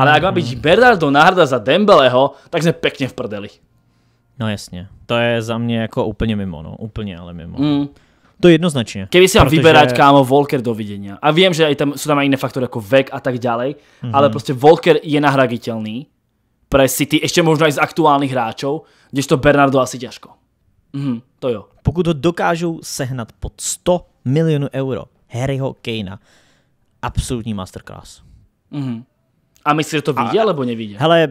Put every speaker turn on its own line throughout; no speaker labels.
Ale jak má mhm. být Bernardo Narda za Dembeleho, tak jsme pekne v prdeli.
No jasně, to je za mě jako úplně mimo, no, úplně ale mimo. Mm. To je jednoznačně. Kdyby si mám protože... vyberat kámo, Volker do vidění.
A vím, že tam, jsou tam jiné faktory jako vek a tak dále, mm -hmm. ale prostě Volker je nahraditelný pre City, ještě možná i z aktuálních hráčů, kdežto Bernardo
asi těžko. Mm, to jo. Pokud ho dokážou sehnat pod 100 milionů euro Harryho Kejna, absolutní masterclass. Mm. A myslíš, že to a... alebo nevidí? Hele,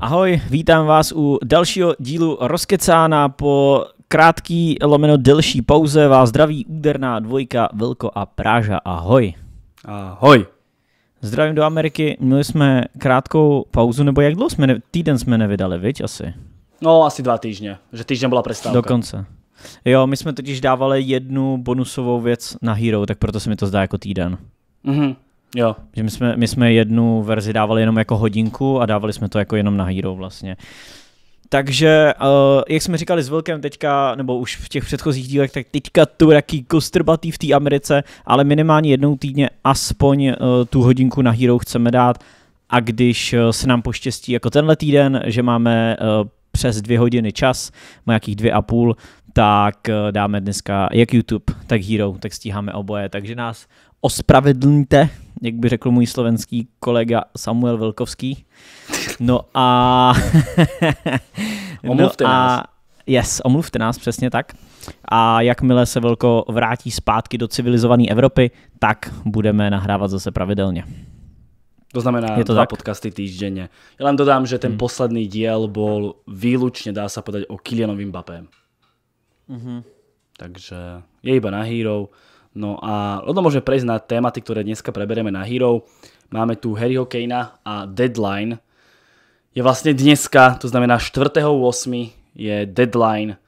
ahoj, vítám vás u dalšího dílu Rozkecána po krátký, lomeno delší pauze vás zdraví úderná dvojka Vilko a Práža. Ahoj. Ahoj. Zdravím do Ameriky, měli jsme krátkou pauzu, nebo jak dlouho jsme, ne, týden jsme nevydali, viď asi? No asi dva týdny, že týden byla přestávka. Dokonce. Jo, my jsme totiž dávali jednu bonusovou věc na Hero, tak proto se mi to zdá jako týden. Mhm. Jo. Že my jsme, my jsme jednu verzi dávali jenom jako hodinku a dávali jsme to jako jenom na Hero vlastně. Takže, uh, jak jsme říkali s Vilkem teďka, nebo už v těch předchozích dílech, tak teďka tu jaký kostrbatý v té Americe, ale minimálně jednou týdně aspoň uh, tu hodinku na Hero chceme dát. A když uh, se nám poštěstí jako tenhle týden, že máme uh, přes dvě hodiny čas, má jakých dvě a půl, tak uh, dáme dneska jak YouTube, tak Hero, tak stíháme oboje. Takže nás ospravedlňte, jak by řekl můj slovenský kolega Samuel Velkovský. No a... no omluvte a, nás. Yes, omluvte nás, přesně tak. A jakmile se Velko vrátí zpátky do civilizované Evropy, tak budeme nahrávat zase pravidelně.
To znamená je to dva tak? podcasty týždenně. Já vám dodám, že ten hmm. posledný díl byl výlučně, dá se podat, o Kylianovým Bapém. Mm-hmm. Takže je iba na hero. No a odno môže prejsť na tématy, ktoré dneska preberieme na Hero. Máme tu Harryho Kanea a Deadline. Je vlastne dneska, to znamená 4.8. je deadline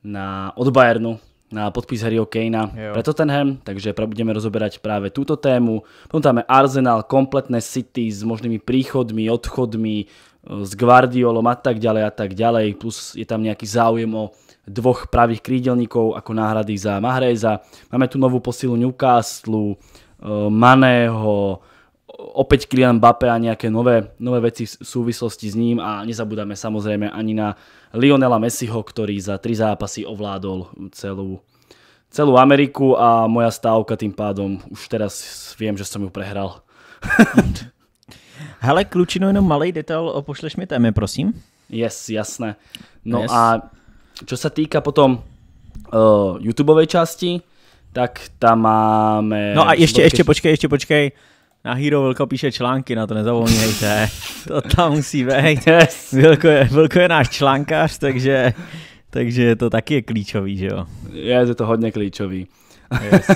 na, od Bayernu na podpis Harryho Kanea pre Tottenham, takže budeme rozoberať práve túto tému. Potom tam je Arsenal, kompletné City s možnými príchodmi, odchodmi, e, s Guardiolom a tak ďalej a tak ďalej. Plus je tam nejaký záujem o dvoch pravých krídelníkov ako náhrady za Mahreza. Máme tu novú posilu Newcastle, eh, Maného, opäť Kylian Mbappé a nejaké nové, nové veci v súvislosti s ním a nezabudáme samozrejme ani na Lionela Messiho, ktorý za tri zápasy ovládol celú, celú Ameriku a moja stávka tým pádom, už teraz viem, že som ju prehral. Hele,
klučino, jenom malý detail, pošleš mi témy, prosím.
Yes, jasné. No, no yes. a Čo sa týka potom uh, eh, YouTubeovej časti, tak tam máme... No a ještě, ještě počkej,
ještě počkej. Na Hero Vilko píše články, na to nezapomínejte. to tam musí být. Yes. Vilko, je, Vilko je náš článkář, takže, takže to taky je klíčový, že jo? Je je to hodně klíčový. Yes.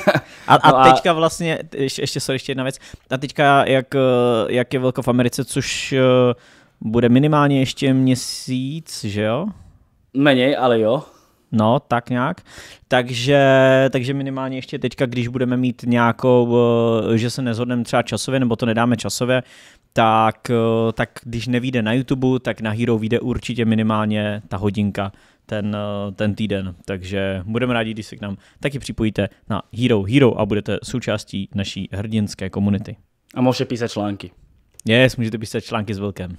A, a, no a teďka vlastně, ještě, ještě, sorry, ještě jedna věc, a teďka jak, eh, jak je Vilko v Americe, což eh, bude minimálně ještě měsíc, že jo? Menej, ale jo. No, tak nějak. Takže, takže minimálně ještě teďka, když budeme mít nějakou, eh, že se nezhodneme třeba časově, nebo to nedáme časově, tak, eh, tak když nevíde na YouTube, tak na Hero vyjde určitě minimálně ta hodinka ten, eh, ten týden. Takže budeme rádi, když se k nám taky připojíte na Hero Hero a budete součástí naší hrdinské komunity. A můžete písat články. Yes, můžete písat články s Vilkem.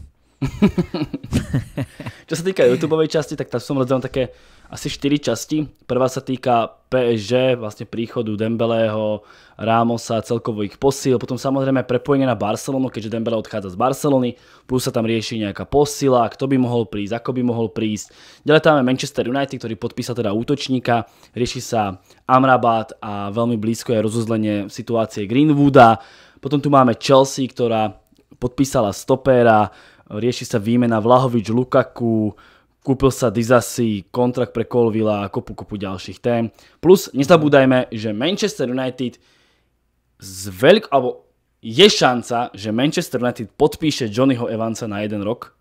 Čo sa týka YouTubeovej časti, tak tam som rozdelený také asi 4 časti. Prvá sa týka PSG, vlastne príchodu Dembeleho, Ramosa celkovo ich posil. potom samozrejme prepojenie na Barcelonu, keďže Dembele odchádza z Barcelony, plus sa tam rieši nejaká posila, kto by mohol prísť, ako by mohol prísť. Ďalej tam je Manchester United, ktorý podpísal teda útočníka, rieši sa Amrabat a veľmi blízko je rozuzlenie situácie Greenwooda. Potom tu máme Chelsea, ktorá podpísala stopéra, rieši sa výmena Vlahovič, Lukaku, kúpil sa Dizasi, kontrakt pre Colvilla a kopu kopu ďalších tém. Plus nezabúdajme, že Manchester United z veľk... alebo je šanca, že Manchester United podpíše Johnnyho Evansa na jeden rok.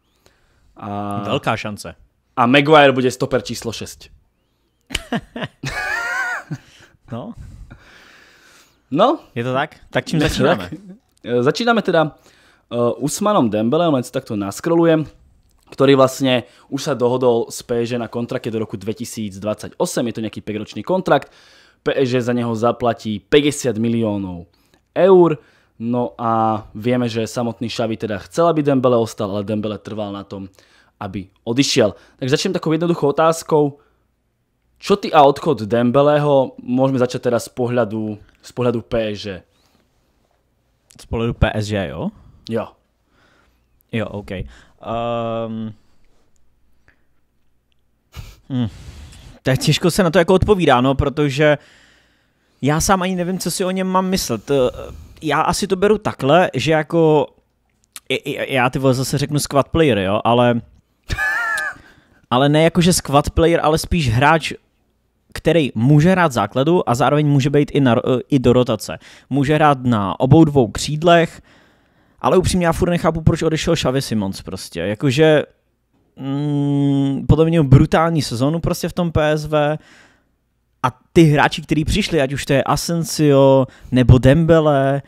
A... Veľká šance. A Maguire bude stoper číslo 6. no. No. Je to tak? Tak čím začínáme? Tak? E, začínáme teda Eh, Usmanom Dembelem, len si takto naskrolujem, ktorý vlastne už sa dohodol s PSG na kontrakte do roku 2028, je to nejaký 5-ročný kontrakt, PSG za neho zaplatí 50 miliónov eur, no a vieme, že samotný Xavi teda chcel, aby Dembele ostal, ale Dembele trval na tom, aby odišiel. Tak začnem takou jednoduchou otázkou, čo ty a odchod Dembeleho môžeme začať teda z pohľadu,
z pohľadu PSG? Z pohľadu PSG, jo? Jo. Jo, OK. Um, hmm. To je těžko se na to jako odpovídá, no, protože já sám ani nevím, co si o něm mám myslet. Eh, já asi to beru takhle, že jako... Já ty vole zase řeknu squad player, jo, ale... Ale ne jako, že squad player, ale spíš hráč který může hrát základu a zároveň může být i, na, eh, i do rotace. Může hrát na obou dvou křídlech, ale upřímně já furt nechápu, proč odešel Xavi Simons prostě. Jakože mm, podle mě brutální sezonu prostě v tom PSV a ty hráči, kteří přišli, ať už to je Asensio nebo Dembele,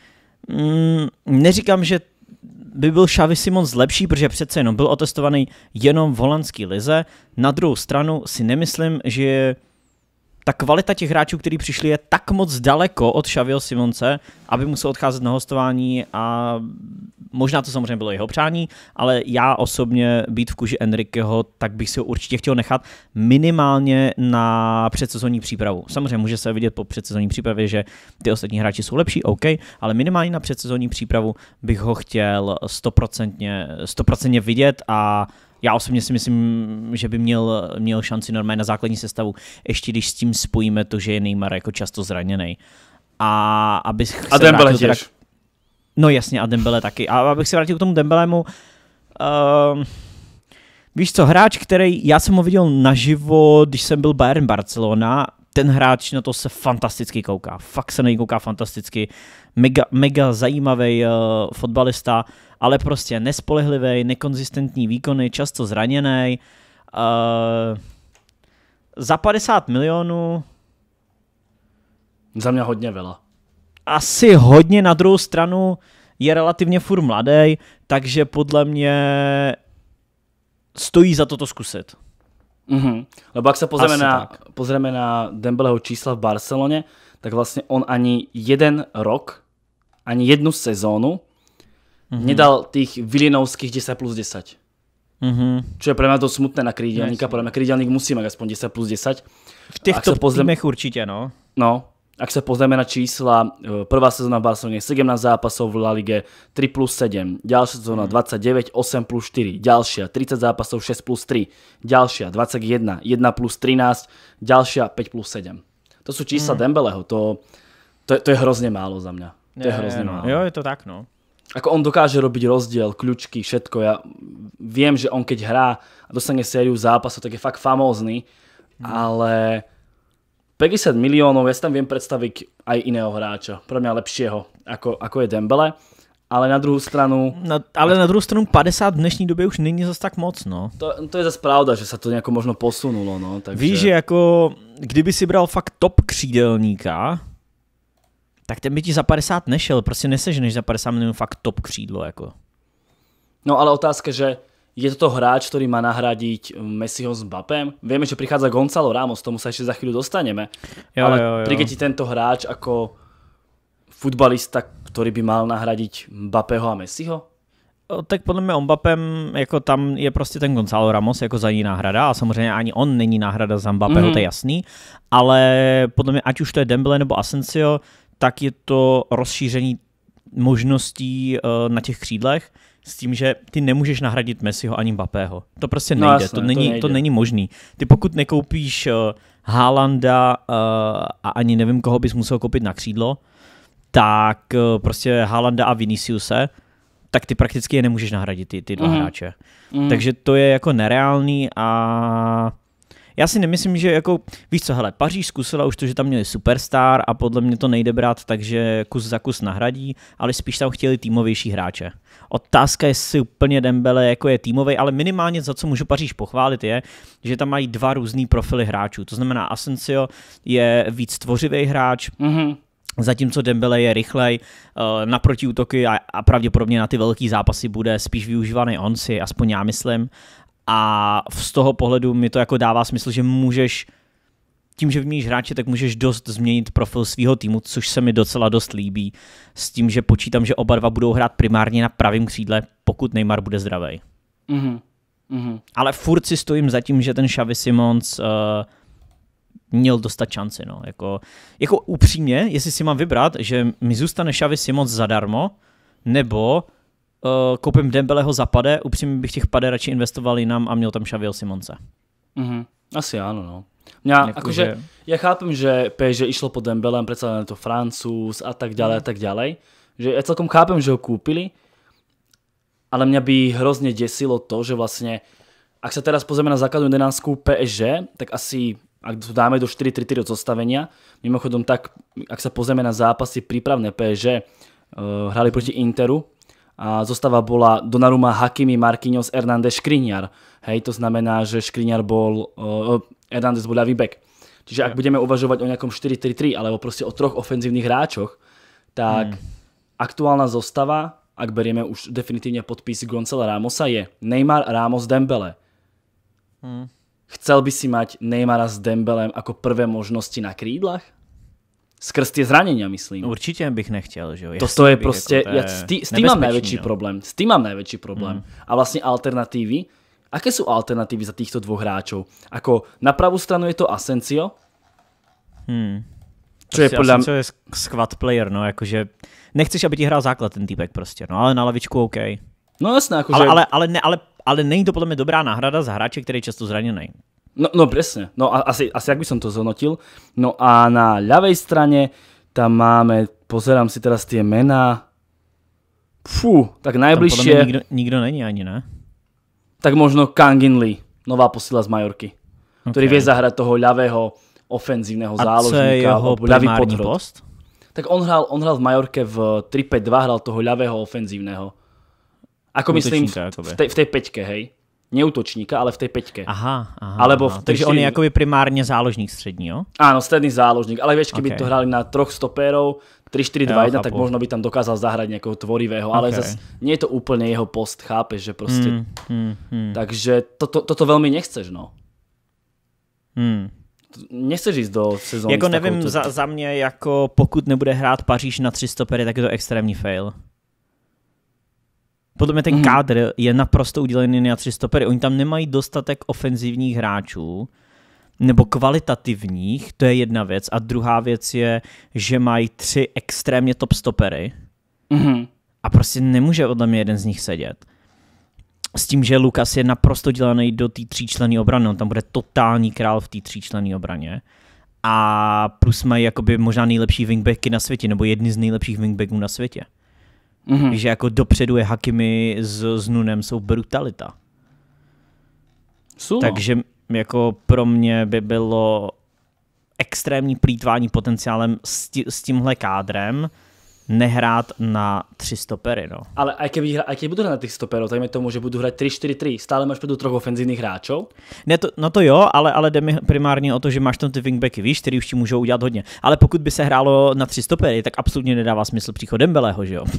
mm, neříkám, že by byl Xavi Simons lepší, protože přece jenom byl otestovaný jenom v holandské lize. Na druhou stranu si nemyslím, že je ta kvalita těch hráčů, kteří přišli, je tak moc daleko od Xaviho Simonce, aby musel odcházet na hostování a možná to samozřejmě bylo jeho přání, ale já osobně být v kuži Enriqueho, tak bych si ho určitě chtěl nechat minimálně na předsezonní přípravu. Samozřejmě může se vidět po předsezonní přípravě, že ty ostatní hráči jsou lepší, OK, ale minimálně na předsezonní přípravu bych ho chtěl stoprocentně, stoprocentně vidět a já osobně si myslím, že by měl, měl šanci normálně na základní sestavu, ještě když s tím spojíme to, že je Neymar jako často zraněný. A abych a Dembele vrátil, Teda... No jasně, a Dembele taky. A abych se vrátil k tomu Dembelemu, uh, ehm, Víš co, hráč, který, já jsem ho viděl naživo, když jsem byl Bayern Barcelona, ten hráč na to se fantasticky kouká. Fakt se na něj kouká fantasticky. Mega, mega zajímavý uh, fotbalista, ale prostě nespolehlivý, nekonzistentní výkony, často zraněný. Uh, eh, za 50 milionů... Za mě hodně vela. Asi hodně, na druhou stranu je relativně furt mladý, takže podle mě stojí za to to zkusit. Mm-hmm.
Lebo ak sa pozrieme na, pozrieme na Dembeleho čísla v Barcelone, tak vlastne on ani jeden rok, ani jednu sezónu mm-hmm. nedal tých vilinovských 10 plus 10. Mm-hmm. Čo je pre mňa to smutné na krídelníka. Podľa mňa krídelník musí mať aspoň 10 plus 10. V týchto pozrieme... určite, no. No, ak sa pozrieme na čísla, eh, prvá sezóna v Barcelone 17 zápasov v La Ligue 3 plus 7, ďalšia sezóna 29, mhm. 8 plus 4, ďalšia 30 zápasov 6 plus 3, ďalšia 21, 1 plus 13, ďalšia 5 plus 7. To sú čísla mm. Dembeleho, to, to, to je hrozne málo za mňa. To je, je hrozne no. málo. Jo,
je to tak, no.
Ako on dokáže robiť rozdiel, kľúčky, všetko. Ja viem, že on keď hrá a dostane sériu zápasov, tak je fakt famózny, mm. ale 50 miliónov, ja si tam viem predstaviť aj iného hráča, pre mňa lepšieho, ako, ako je Dembele. Ale na druhou stranu... Na, ale na druhou stranu
50 v dnešní době už není zase tak moc, no.
To, to je zase pravda, že se to nějak možno posunulo, no.
Takže... Víš, že jako, kdyby si bral fakt top křídelníka, tak ten by ti za 50 nešel, prostě neseženeš za 50 milionů fakt top křídlo, jako.
No ale otázka, že je toto hráč, ktorý má nahradiť Messiho s Mbappem. Vieme, že prichádza Gonzalo Ramos, tomu sa ešte za chvíľu dostaneme. Jo, ale príde ti tento hráč ako futbalista, ktorý by mal nahradiť Mbappého a Messiho?
Tak podle mě Mbappem, jako tam je prostě ten Gonzalo Ramos jako za ní náhrada a samozřejmě ani on není náhrada za Mbappého, mm-hmm. to je mhm. jasný, ale podle mě, ať už to je Dembele nebo Asensio, tak je to rozšíření možností uh, na těch křídlech, s tím, že ty nemůžeš nahradit Messiho ani Mbappého. To prostě no nejde, no jasné, to, není, to, nejde. to není možný. Ty pokud nekoupíš uh, Haalanda uh, a ani nevím, koho bys musel koupit na křídlo, tak uh, prostě Haalanda a Viniciuse, tak ty prakticky je nemůžeš nahradit, ty, ty dva mm. hráče. Mm. Takže to je jako nereálný a já si nemyslím, že jako, víš co, hele, Paříž zkusila už to, že tam měli superstar a podle mě to nejde brát takže kus za kus nahradí, ale spíš tam chtěli týmovější hráče. Otázka, jestli úplně Dembele jako je týmový, ale minimálně za co můžu Paříž pochválit je, že tam mají dva různý profily hráčů. To znamená, Asensio je víc tvořivý hráč, mm-hmm. Zatímco Dembele je rychlej eh, na protiútoky a, a pravděpodobně na ty velké zápasy bude spíš využívaný on si, aspoň já myslím. A z toho pohledu mi to jako dává smysl, že můžeš tím, že vyměníš hráče, tak můžeš dost změnit profil svého týmu, což se mi docela dost líbí. S tím, že počítám, že oba dva budou hrát primárně na pravém křídle, pokud Neymar bude zdravý. Mm-hmm. Mm-hmm. Ale furt si stojím za tím, že ten Xavi Simons uh, měl dostat šanci. No. Jako, jako upřímně, jestli si mám vybrat, že mi zůstane Xavi Simons zadarmo, nebo uh, koupím Dembeleho za pade, upřímně bych těch pade radši investoval jinam a měl tam Xavier Simonce. Mm-hmm. Asi ano, no. Jako, já, akože,
že... chápem, že PSG išlo po Dembelem, predsa len to Francouz a tak ďalej a mhm. tak dále. Že já celkom chápem, že ho koupili. ale mě by hrozně děsilo to, že vlastně, ak se teraz pozeme na základu 11 PSG, tak asi, ak to dáme do 4-3-3 od zostavenia, mimochodom tak, ak se pozeme na zápasy přípravné PSG, uh, eh, hráli proti Interu a zostava bola Donnarumma, Hakimi, Marquinhos, Hernández, Škriňar. Hej, to znamená, že Škriňar bol, uh, Hernández bol ľavý back. Čiže ak budeme uvažovať o nejakom 4-3-3 alebo proste o troch ofenzívnych hráčoch, tak hmm. aktuálna zostava, ak berieme už definitívne podpis Goncela Ramosa, je Neymar, Ramos, Dembele. Hmm. Chcel by si mať Neymara s Dembelem ako prvé možnosti na krídlach? Skrz ty zranění, myslím. No, určitě bych nechtěl, že jo. To, to je jako prostě, jako, to je já, s, tý, s tím no. mám největší problém. S tím mám největší problém. Mm. A vlastně alternativy, aké jsou alternativy za týchto dvou hráčov? Ako na pravou stranu je to Asensio,
hmm. Co je prostě podle mě... je squad player, no, jakože nechceš, aby ti hrál základ ten týpek prostě, no, ale na lavičku OK. No jasné, jakože... Ale, ale, ale, ne, ale, ale není to podle mě dobrá náhrada za hráče, který je často zraněný. No, no presne,
no a, asi, asi ak by som to zhodnotil. No a na ľavej strane tam máme, pozerám si teraz tie mená, fú, tak najbližšie... Tam nikto, nikdo není ani, ne? Tak možno Kangin Lee, nová posila z Majorky, okay. ktorý vie zahrať toho ľavého ofenzívneho záložníka. A je jeho ľavý post? Tak on hral, on hral v Majorke v 3-5-2, hral toho ľavého ofenzívneho. Ako Útečníka, myslím, v, v, tej, v tej peťke, hej? ne útočníka, ale v té peťke. Aha, aha. Alebo v aha. Takže on je jakoby
primárně záložník střední, jo?
Ano, střední záložník, ale vieš, keby okay. to hráli na troch stopérov, 3-4-2-1, tak možno by tam dokázal zahrať nejakého tvorivého, ale okay. zase nie je to úplně jeho post, chápeš, že prostě... Mm, mm, mm. Takže to, to, toto veľmi nechceš, no.
Mm. Nechceš jít
do sezóny.
Jako nevím, takovouto... za, za mě, jako pokud nebude hrát Paříž na 300 pery, tak je to extrémní fail. Podle mě ten mm-hmm. kádr je naprosto udělený na tři stopery. Oni tam nemají dostatek ofenzivních hráčů, nebo kvalitativních, to je jedna věc. A druhá věc je, že mají tři extrémně top stopery. Mm-hmm. A prostě nemůže podle mě jeden z nich sedět. S tím, že Lukas je naprosto dělaný do té tříčlené obrany, on tam bude totální král v té tříčlené obraně. A plus mají jakoby možná nejlepší wingbacky na světě, nebo jedny z nejlepších wingbacků na světě. Mm-hmm. Že jako dopředu je Hakimi s, s Nunem jsou brutalita. Sumo. No. Takže jako pro mě by bylo extrémní plítvání potenciálem s, tí, s tímhle kádrem nehrát na tři stopery, no.
Ale aj keby, aj keby budú na tři stopery? No, tak tomu, že budu hrát 3-4-3, stále máš pro troch
ofenzivních hráčů? Ne to, no to jo, ale, ale jde mi primárně o to, že máš tam ty wingbacky, víš, který už ti můžou udělat hodně. Ale pokud by se hrálo na tři stopery, tak absolutně nedává smysl příchod Belého, že jo?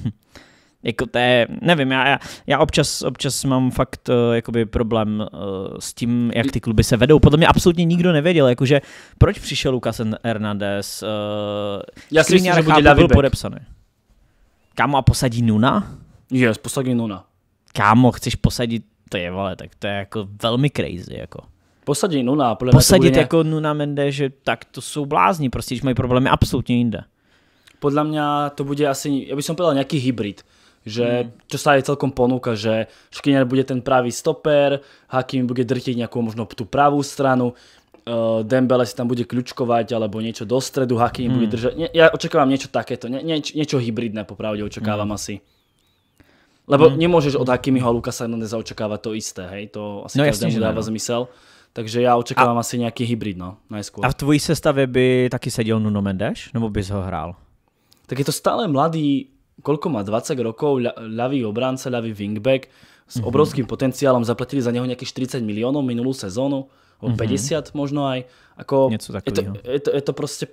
jako to je, nevím, já, já, já občas, občas mám fakt uh, jakoby problém uh, s tím, jak ty kluby se vedou. Podle mě absolutně nikdo nevěděl, jakože proč přišel Lukas Hernandez, uh, já si myslím, že bude podepsaný. Kámo, a posadí Nuna? Je, yes, posadí Nuna. Kámo, chceš posadit, to je vole, tak to je jako velmi crazy, jako. Posadí Nuna, podle Posadit mě jako Nuna Mende, že tak to jsou blázni, prostě, když mají problémy absolutně jinde. Podle
mě to bude asi, já bych povedal, nějaký hybrid že čo sa aj celkom ponúka, že Škriňar bude ten pravý stoper, Hakim bude drtiť nejakú možno tú pravú stranu, uh, eh, Dembele si tam bude kľučkovať alebo niečo do stredu, Hakim hmm. bude držať. Nie, ja očakávam niečo takéto, nie, nieč, niečo hybridné popravde očakávam hmm. asi. Lebo hmm. nemôžeš od Hakimiho a Lukasa Hernandeza očakávať to isté, hej? To asi no, jasný, dáva no. zmysel. Takže já očekávám a, asi nějaký hybrid, no, najskôr. A v
tvojí sestavě by taky seděl Nuno Mendes, nebo bys ho hrál?
Tak je to stále mladý, kolko má, 20 rokov, ľavý obránce, ľavý wingback, s mhm. obrovským mm -hmm. potenciálem, zaplatili za něho nějakých 40 milionů minulou sezónu o mm-hmm. 50 možno aj. Ako, Něco Je to, je, to, je to prostě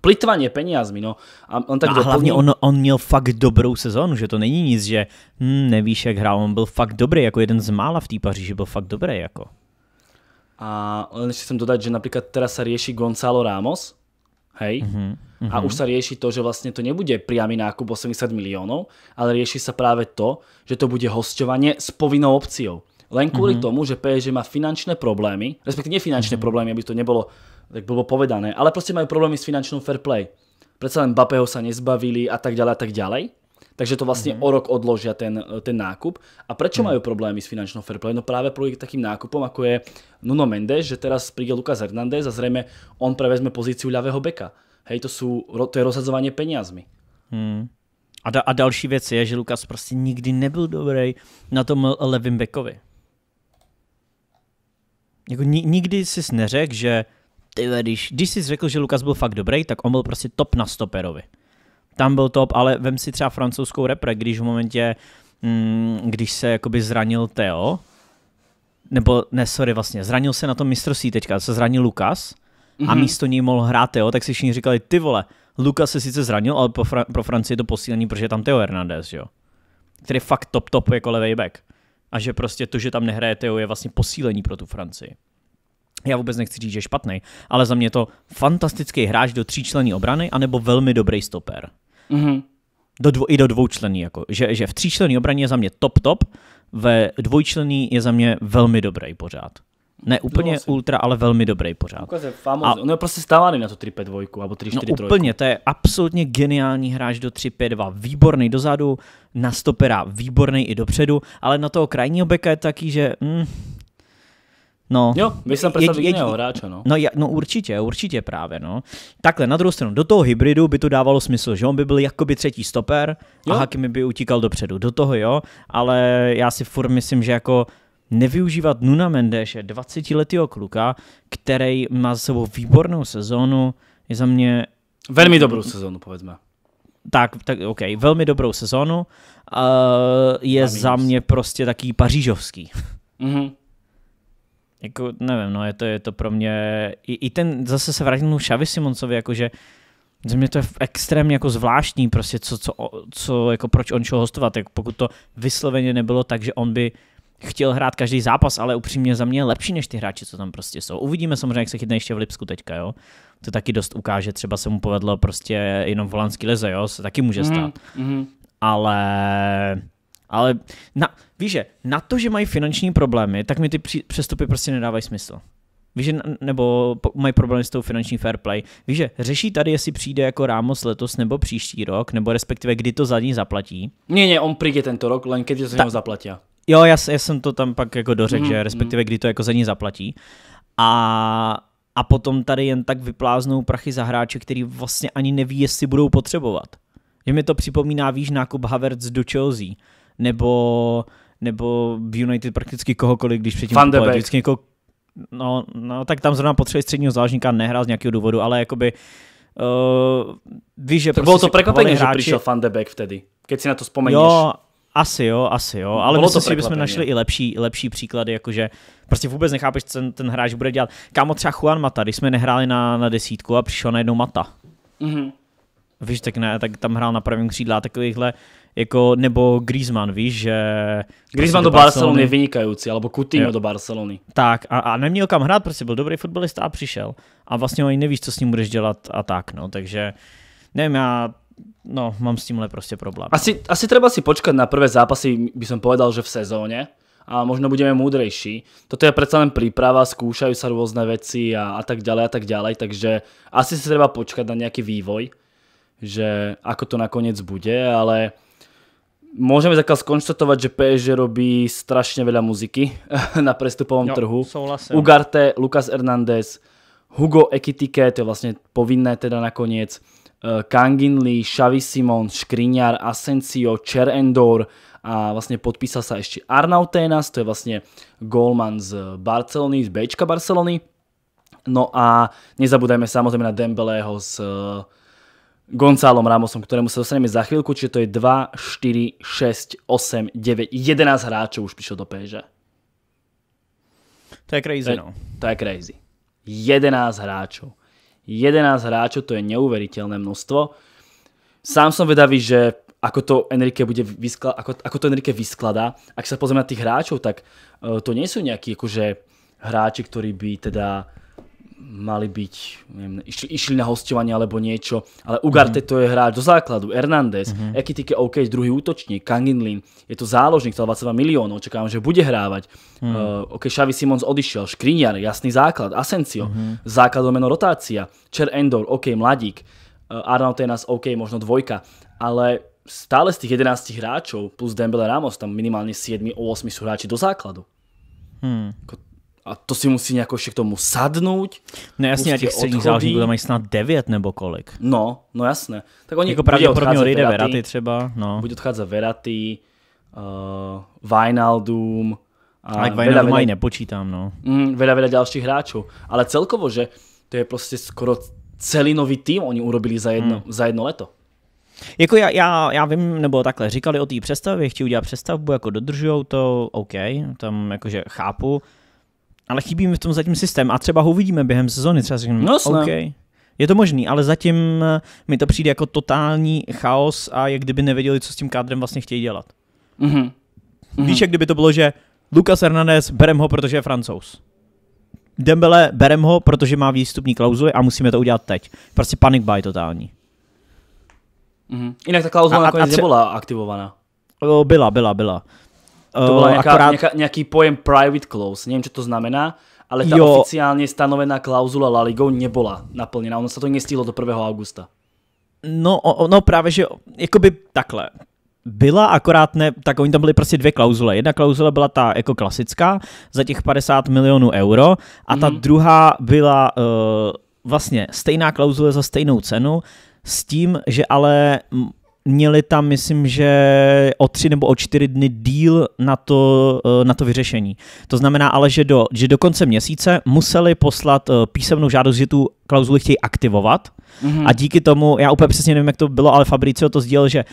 plitvanie peniazmi, no. A, on tak no a hlavně on,
on měl fakt dobrou sezonu, že to není nic, že hm, nevíš, jak hrál, on byl fakt dobrý, jako jeden z mála v té Paříži byl fakt dobrý, jako.
A len ešte chcem dodať, že napríklad teraz sa rieši Gonzalo Ramos, hej, mm-hmm. a mhm. už sa rieši to, že vlastne to nebude priamy nákup 80 miliónov, ale rieši sa práve to, že to bude hostovanie s povinnou opciou. Len kvůli mm-hmm. tomu, že PSG má finančné problémy, respektive nefinančné mm-hmm. problémy, aby to nebolo tak bylo povedané, ale prostě mají problémy s finančnou fair play. Predsa len Bapeho sa nezbavili a tak ďalej a tak ďalej. Takže to vlastně mm-hmm. o rok odložia ten, ten nákup. A prečo mm-hmm. mají problémy s finančnou fair play? No právě pro takým nákupom, jako je Nuno Mendes, že teraz príde Lucas Hernández a zřejmě on prevezme pozíciu ľavého beka. Hej, to, sú, to je
rozhadzovanie peniazmi. Mm. A, da, a další věc je, že Lukas prostě nikdy nebyl dobrý na tom levým bekovi jako nikdy jsi neřekl, že ty když, když jsi řekl, že Lukas byl fakt dobrý, tak on byl prostě top na stoperovi. Tam byl top, ale vem si třeba francouzskou repre, když v momentě, mm, když se jakoby zranil Teo, nebo ne, sorry, vlastně, zranil se na tom mistrovství teďka, se zranil Lukas mm-hmm. a mhm. místo něj mohl hrát Teo, tak si všichni říkali, ty vole, Lukas se sice zranil, ale pro, Fra- pro Francii je to posílení, protože je tam Teo Hernandez, jo. Který je fakt top, top jako levý back a že prostě to, že tam nehraje Teo, je vlastně posílení pro tu Francii. Já vůbec nechci říct, že je špatný, ale za mě je to fantastický hráč do tříčlenní obrany, anebo velmi dobrý stoper. Mm-hmm. Do dvo, I do dvoučlený, jako. Že, že v tříčlenní obraně je za mě top top, ve dvojčlený je za mě velmi dobrý pořád. Ne úplně no, ultra, ale velmi dobrý pořád. Jako a, no je prostě stávaný na to 3-5-2, nebo 3 4 No úplně, to je absolutně geniální hráč do 3-5-2, výborný dozadu, na stopera výborný i dopředu, ale na toho krajního beka je taký, že... Mm, No, jo, bych jsem představil jiného hráče, no. No, ja, no určitě, určitě právě, no. Takhle, na druhou stranu, do toho hybridu by to dávalo smysl, že on by byl jakoby třetí stoper jo. a Hakimi by utíkal dopředu, do toho jo, ale já si furt myslím, že jako nevyužívat Nuna Mendeše, 20-letého kluka, který má za sebou výbornou sezónu, je za mě... Velmi dobrou sezónu, povedzme. Tak, tak OK, velmi dobrou sezónu. Uh, je Amigos. za mě prostě taký pařížovský. Mm-hmm. jako, nevím, no je to, je to pro mě... I, i ten, zase se vrátím k Šavi Simoncovi, jakože za mě to je extrémně jako zvláštní, prostě co, co, co jako proč on šel hostovat, jako pokud to vysloveně nebylo tak, že on by chtěl hrát každý zápas, ale upřímně za mě je lepší než ty hráči, co tam prostě jsou. Uvidíme samozřejmě, jak se chytne ještě v Lipsku teďka, jo. To taky dost ukáže, třeba se mu povedlo prostě jenom volanský leze, lize, jo, se taky může mhm, stát. Mm-hmm. Ale ale na, víš, že na to, že mají finanční problémy, tak mi ty při, přestupy prostě nedávají smysl. Víš, že, nebo mají problémy s tou finanční fair play. Víš, že řeší tady, jestli přijde jako Ramos letos nebo příští rok, nebo respektive kdy to za ní zaplatí.
Ne, ne, on přijde tento rok, len když se za něho
zaplatí. Jo, já, já jsem to tam pak jako dořekl, mm, že mhm. respektive mm. kdy to jako za ní zaplatí. A, a potom tady jen tak vypláznou prachy za hráče, který vlastně ani neví, jestli budou potřebovat. Že mi to připomíná, víš, nákup Havertz do Chelsea, nebo, nebo v United prakticky kohokoliv, když předtím vždycky jako, no, no, tak tam zrovna potřebuje středního záležníka, nehrá z nějakého důvodu, ale jakoby Uh, víš, že prostě To prostě bylo to překvapení, že přišel
Van de Beek vtedy, keď si na to vzpomeníš. Jo,
asi jo, asi jo, ale Bylo myslím si, že bychom našli i lepší, lepší příklady, jakože prostě vůbec nechápeš, co ten, ten hráč bude dělat. Kámo, třeba Juan Mata, když jsme nehráli na, na desítku a přišel najednou Mata. Mm-hmm. Víš, tak ne, tak tam hrál na pravém křídle a takovýhle, jako, nebo Griezmann, víš, že... Prostě Griezmann do, Barcelony je vynikající, alebo Coutinho jo. do Barcelony. Tak, a, a neměl kam hrát, prostě byl dobrý fotbalista a přišel. A vlastně ani nevíš, co s ním budeš dělat a tak, no, takže... Nevím, já no, mám s tímhle prostě problém.
Asi, asi treba si počkat na prvé zápasy, by som povedal, že v sezóně a možno budeme múdrejší. Toto je predsa len príprava, skúšajú sa rôzne veci a, a tak ďalej a tak ďalej, takže asi si treba počkať na nejaký vývoj, že ako to nakoniec bude, ale môžeme takhle skonštatovať, že PSG robí strašne veľa muziky na prestupovom jo, trhu. Souhlasím. Ugarte, Lucas Hernández, Hugo Ekitike, to je vlastne povinné teda nakoniec. Eh, Kangin Lee, Xavi Simon, Škriňar, Asensio, Cher Endor a vlastne podpísal sa ešte Arnautenas, to je vlastne golman z Barcelony, z Bčka Barcelony. No a nezabúdajme samozrejme na Dembeleho s eh, Gonzálom Ramosom, ktorému sa dostaneme za chvíľku, čiže to je 2, 4, 6, 8, 9, 11 hráčov už prišlo do PŽ.
To je crazy, no. To je crazy.
11 hráčov. 11 hráčov, to je neuveriteľné množstvo. Sám som vedavý, že ako to Enrique, bude vyskla, ako, ako to Enrique vyskladá. Ak sa pozrieme na tých hráčov, tak uh, to nie sú nejakí akože, hráči, ktorí by teda mali byť, neviem, išli, išli na hostovanie alebo niečo, ale Ugarte mm-hmm. to je hráč do základu, Hernández, mm-hmm. Ekitike OK, druhý útočník, Kanginlin, je to záložník, stal 22 miliónov, očakávam, že bude hrávať. Mm-hmm. Uh, OK, Xavi Simons odišiel, Škriňar, jasný základ, Asensio, mm-hmm. základ meno rotácia, Čer Endor, OK, mladík, uh, eh, Arnaut je nás OK, možno dvojka, ale stále z tých 11 hráčov plus Dembele Ramos, tam minimálne 7-8 sú hráči do základu. Hmm a to si musí nějak k tomu
sadnout. No jasně, a těch středních záložníků tam mají snad devět nebo kolik.
No, no jasné. Tak oni jako pravděpodobně odejde Veraty třeba. No. Buď odcházet Veraty, uh, eh, Vinaldum. A Ale k Vinaldum mají nepočítám, no. Mm, veda, veda dalších hráčů. Ale celkovo, že to je prostě skoro celý nový tým oni urobili za jedno, hmm. za jedno leto.
Jako já, já, já vím, nebo takhle, říkali o té přestavě, chtějí udělat přestavbu, jako dodržujou to, OK, tam jakože chápu, ale chybí mi v tom zatím systém a třeba ho uvidíme během sezony, třeba si no, OK. Je to možný, ale zatím eh, mi to přijde jako totální chaos a jak kdyby nevěděli, co s tím kádrem vlastně chtějí dělat. Mm-hmm. mm-hmm. Víš, jak kdyby to bylo, že Lucas Hernandez, berem ho, protože je francouz. Dembele, berem ho, protože má výstupní klauzuly a musíme to udělat teď. Prostě panic buy totální.
Mm-hmm. Jinak ta klauzula nakonec tře- nebyla aktivovaná.
Byla, byla, byla.
To eh, byla nějaká, akorát... nějaká, nějaký pojem private clause, nevím, co to znamená, ale ta jo. oficiálně stanovená klauzula La Ligou nebyla naplněna. Ono se to nestihlo do 1. augusta. No,
no právě, že jakoby takhle. Byla, akorát ne, tak oni tam byly prostě dvě klauzule. Jedna klauzule byla ta jako klasická za těch 50 milionů euro a ta mm-hmm. druhá byla uh, vlastně stejná klauzule za stejnou cenu s tím, že ale měli tam, myslím, že o tři nebo o čtyři dny díl na to, eh, na to vyřešení. To znamená ale, že do, že do konce měsíce museli poslat eh, písemnou žádost, že tu klauzuli chtějí aktivovat. Mm-hmm. A díky tomu, já úplně přesně nevím, jak to bylo, ale Fabricio to sdělil, že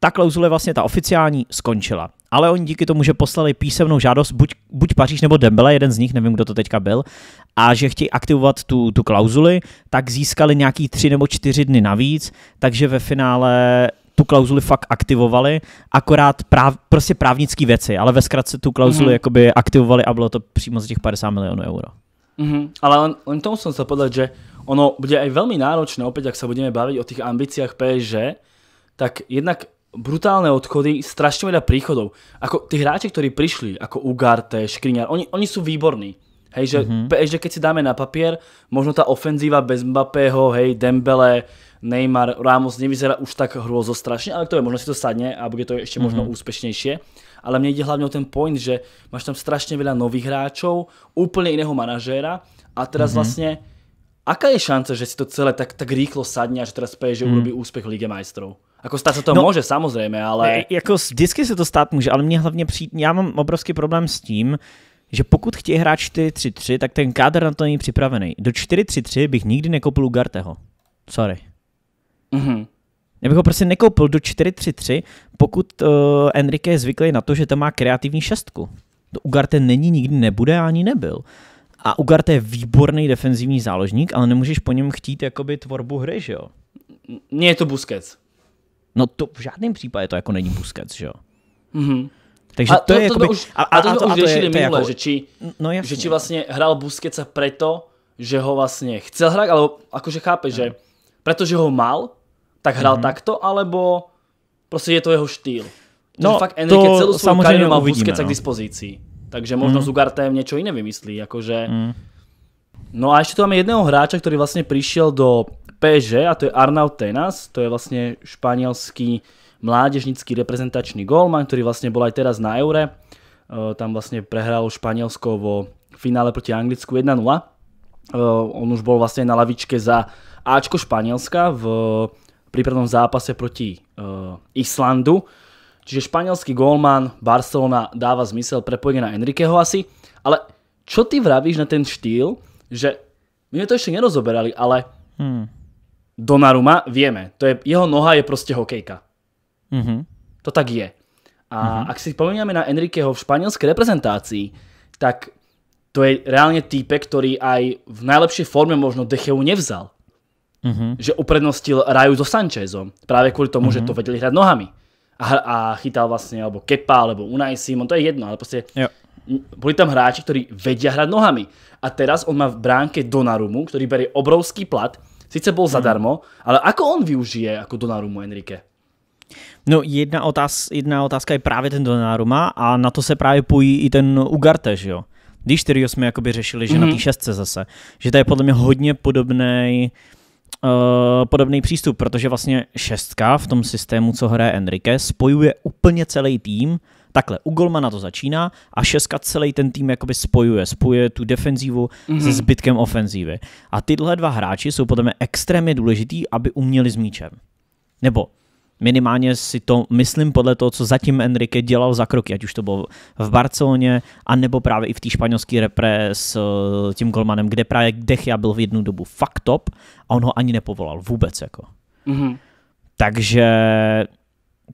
ta klauzule vlastně ta oficiální skončila. Ale oni díky tomu, že poslali písemnou žádost, buď, buď Paříž nebo Dembele, jeden z nich, nevím, kdo to teďka byl, a že chtějí aktivovat tu, tu klauzuli, tak získali nějaký tři nebo čtyři dny navíc, takže ve finále tu klauzuli fakt aktivovali, akorát práv, prostě právnické věci, ale ve zkratce tu klauzuli mm-hmm. jakoby aktivovali a bylo to přímo z těch 50 milionů euro.
Mm-hmm. Ale on on tomu jsem se podle, že ono bude i velmi náročné, opět, jak se budeme bavit o těch ambicích PSG, tak jednak brutálne odchody, strašne veľa príchodov. Ako tí hráči, ktorí prišli, ako Ugarte, Škriňar, oni, oni sú výborní. Hej, že, mm-hmm. že keď si dáme na papier, možno tá ofenzíva bez Mbappého, hej, Dembele, Neymar, Ramos nevyzerá už tak hrôzostrašne, ale to je, možno si to sadne a bude to ešte možno mm-hmm. uh úspešnejšie. Ale mne ide hlavne o ten point, že máš tam strašne veľa nových hráčov, úplne iného manažéra a teraz mm-hmm. vlastne aká je šance, že si to celé tak, tak rýchlo sadne a že teraz PSG mm. urobí úspěch v Lige majstrov?
Jako stát se to no, může samozřejmě, ale... E, e, jako vždycky se to stát může, ale mě hlavně přijde, já mám obrovský problém s tím, že pokud chtějí hrát 4-3-3, tak ten kádr na to není připravený. Do 4-3-3 bych nikdy nekoupil Garteho. Sorry. Mhm. Já bych ho prostě nekoupil do 4-3-3, pokud uh, Enrique je zvyklý na to, že tam má kreativní šestku. To Ugarte není, nikdy nebude a ani nebyl. A Ugarte je výborný defenzivní záložník, ale nemůžeš po něm chtít jakoby tvorbu hry, že jo? Není je to Busquets. No to v žádném případě to jako není Busquets, že jo? Mhm. Takže a to, to je to jakoby, už, a, a, a, to, a to už řešili minule, jako, že či,
no, no jasný, že či vlastne hral Busquetsa preto, že ho vlastně chcel hrát, ale jakože chápe, že protože ho mal, tak hral mm -hmm. takto, alebo prostě je to jeho štýl. No, fakt Enrique celou svou kariéru mal Busquetsa no. k dispozici. Takže možno mm. s Ugartem niečo vymyslí, jakože. Mm. No a ještě tu máme jedného hráča, který vlastně přišel do PSG a to je Arnaud Tenas, to je vlastně španělský mládežnický reprezentačný golman, ktorý vlastne bol aj teraz na Eure. E, tam vlastne prehral Španielsko vo finále proti Anglicku 1-0. E, on už bol vlastne na lavičke za Ačko Španielska v prípravnom zápase proti e, Islandu. Čiže španielský golman Barcelona dáva zmysel prepojenie na Enriqueho asi. Ale čo ty vravíš na ten štýl, že my sme to ešte nerozoberali, ale hmm. Donnarumma vieme, to je, jeho noha je prostě hokejka. Mm-hmm. To tak je. A mm-hmm. ak si spomíname na Enriqueho v španielskej reprezentácii, tak to je reálne týpek, ktorý aj v najlepšej forme možno Decheu nevzal. Mm-hmm. Že uprednostil Raju so Sanchezom. Práve kvôli tomu, mm-hmm. že to vedeli hrať nohami. A, a chytal vlastne, alebo Kepa, alebo Unai Simon, to je jedno, ale proste jo. boli tam hráči, ktorí vedia hrať nohami. A teraz on má v bránke Donarumu, ktorý berie obrovský plat, sice bol mm-hmm. ale ako on využije ako Donarumu Enrique?
No jedna, otáz, jedna otázka je právě ten Donnarumma a na to se právě pojí i ten Ugarte, že jo? Když Tyrio jsme jakoby řešili, že mm-hmm. na mhm. té šestce zase. Že to je podle mě hodně podobný uh, eh, podobný přístup, protože vlastně šestka v tom systému, co hraje Enrique, spojuje úplně celý tým, takhle, u Golmana to začíná a šestka celý ten tým jakoby spojuje, spojuje tu defenzívu mm-hmm. se mhm. zbytkem ofenzívy. A tyhle dva hráči jsou podle mě extrémně důležitý, aby uměli s míčem. Nebo Minimálně si to myslím podle toho, co zatím Enrique dělal za kroky, ať už to bylo v Barceloně, anebo právě i v té španělské repre s eh, tím golmanem, kde právě Dechia byl v jednu dobu fakt top a on ho ani nepovolal vůbec. Jako. Mm-hmm. Takže,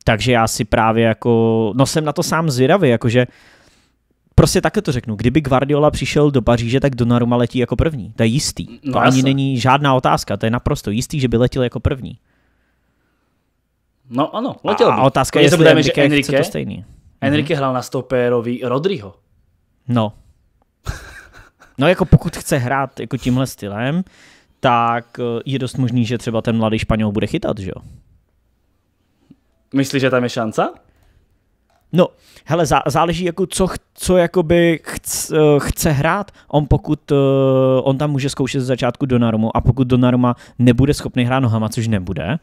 takže já si právě jako, no jsem na to sám zvědavý, jakože prostě takhle to řeknu, kdyby Guardiola přišel do Paříže, tak Donnarumma letí jako první, to je jistý, mm, to no, ani není žádná otázka, to je naprosto jistý, že by letěl jako první.
No ano, letěl by. A otázka je, jestli Enrique, že Enrique to stejný. Mhm. Enrique mm-hmm. hrál na stopérovi Rodriho.
No. No jako pokud chce hrát jako tímhle stylem, tak eh, je dost možný, že třeba ten mladý Španěl bude chytat, že jo?
Myslíš, že tam je šance?
No, hele, zá, záleží jako co, co jakoby chc, eh, chce hrát. On pokud, eh, on tam může zkoušet z začátku Donarumu a pokud Donaruma nebude schopný hrát nohama, což nebude,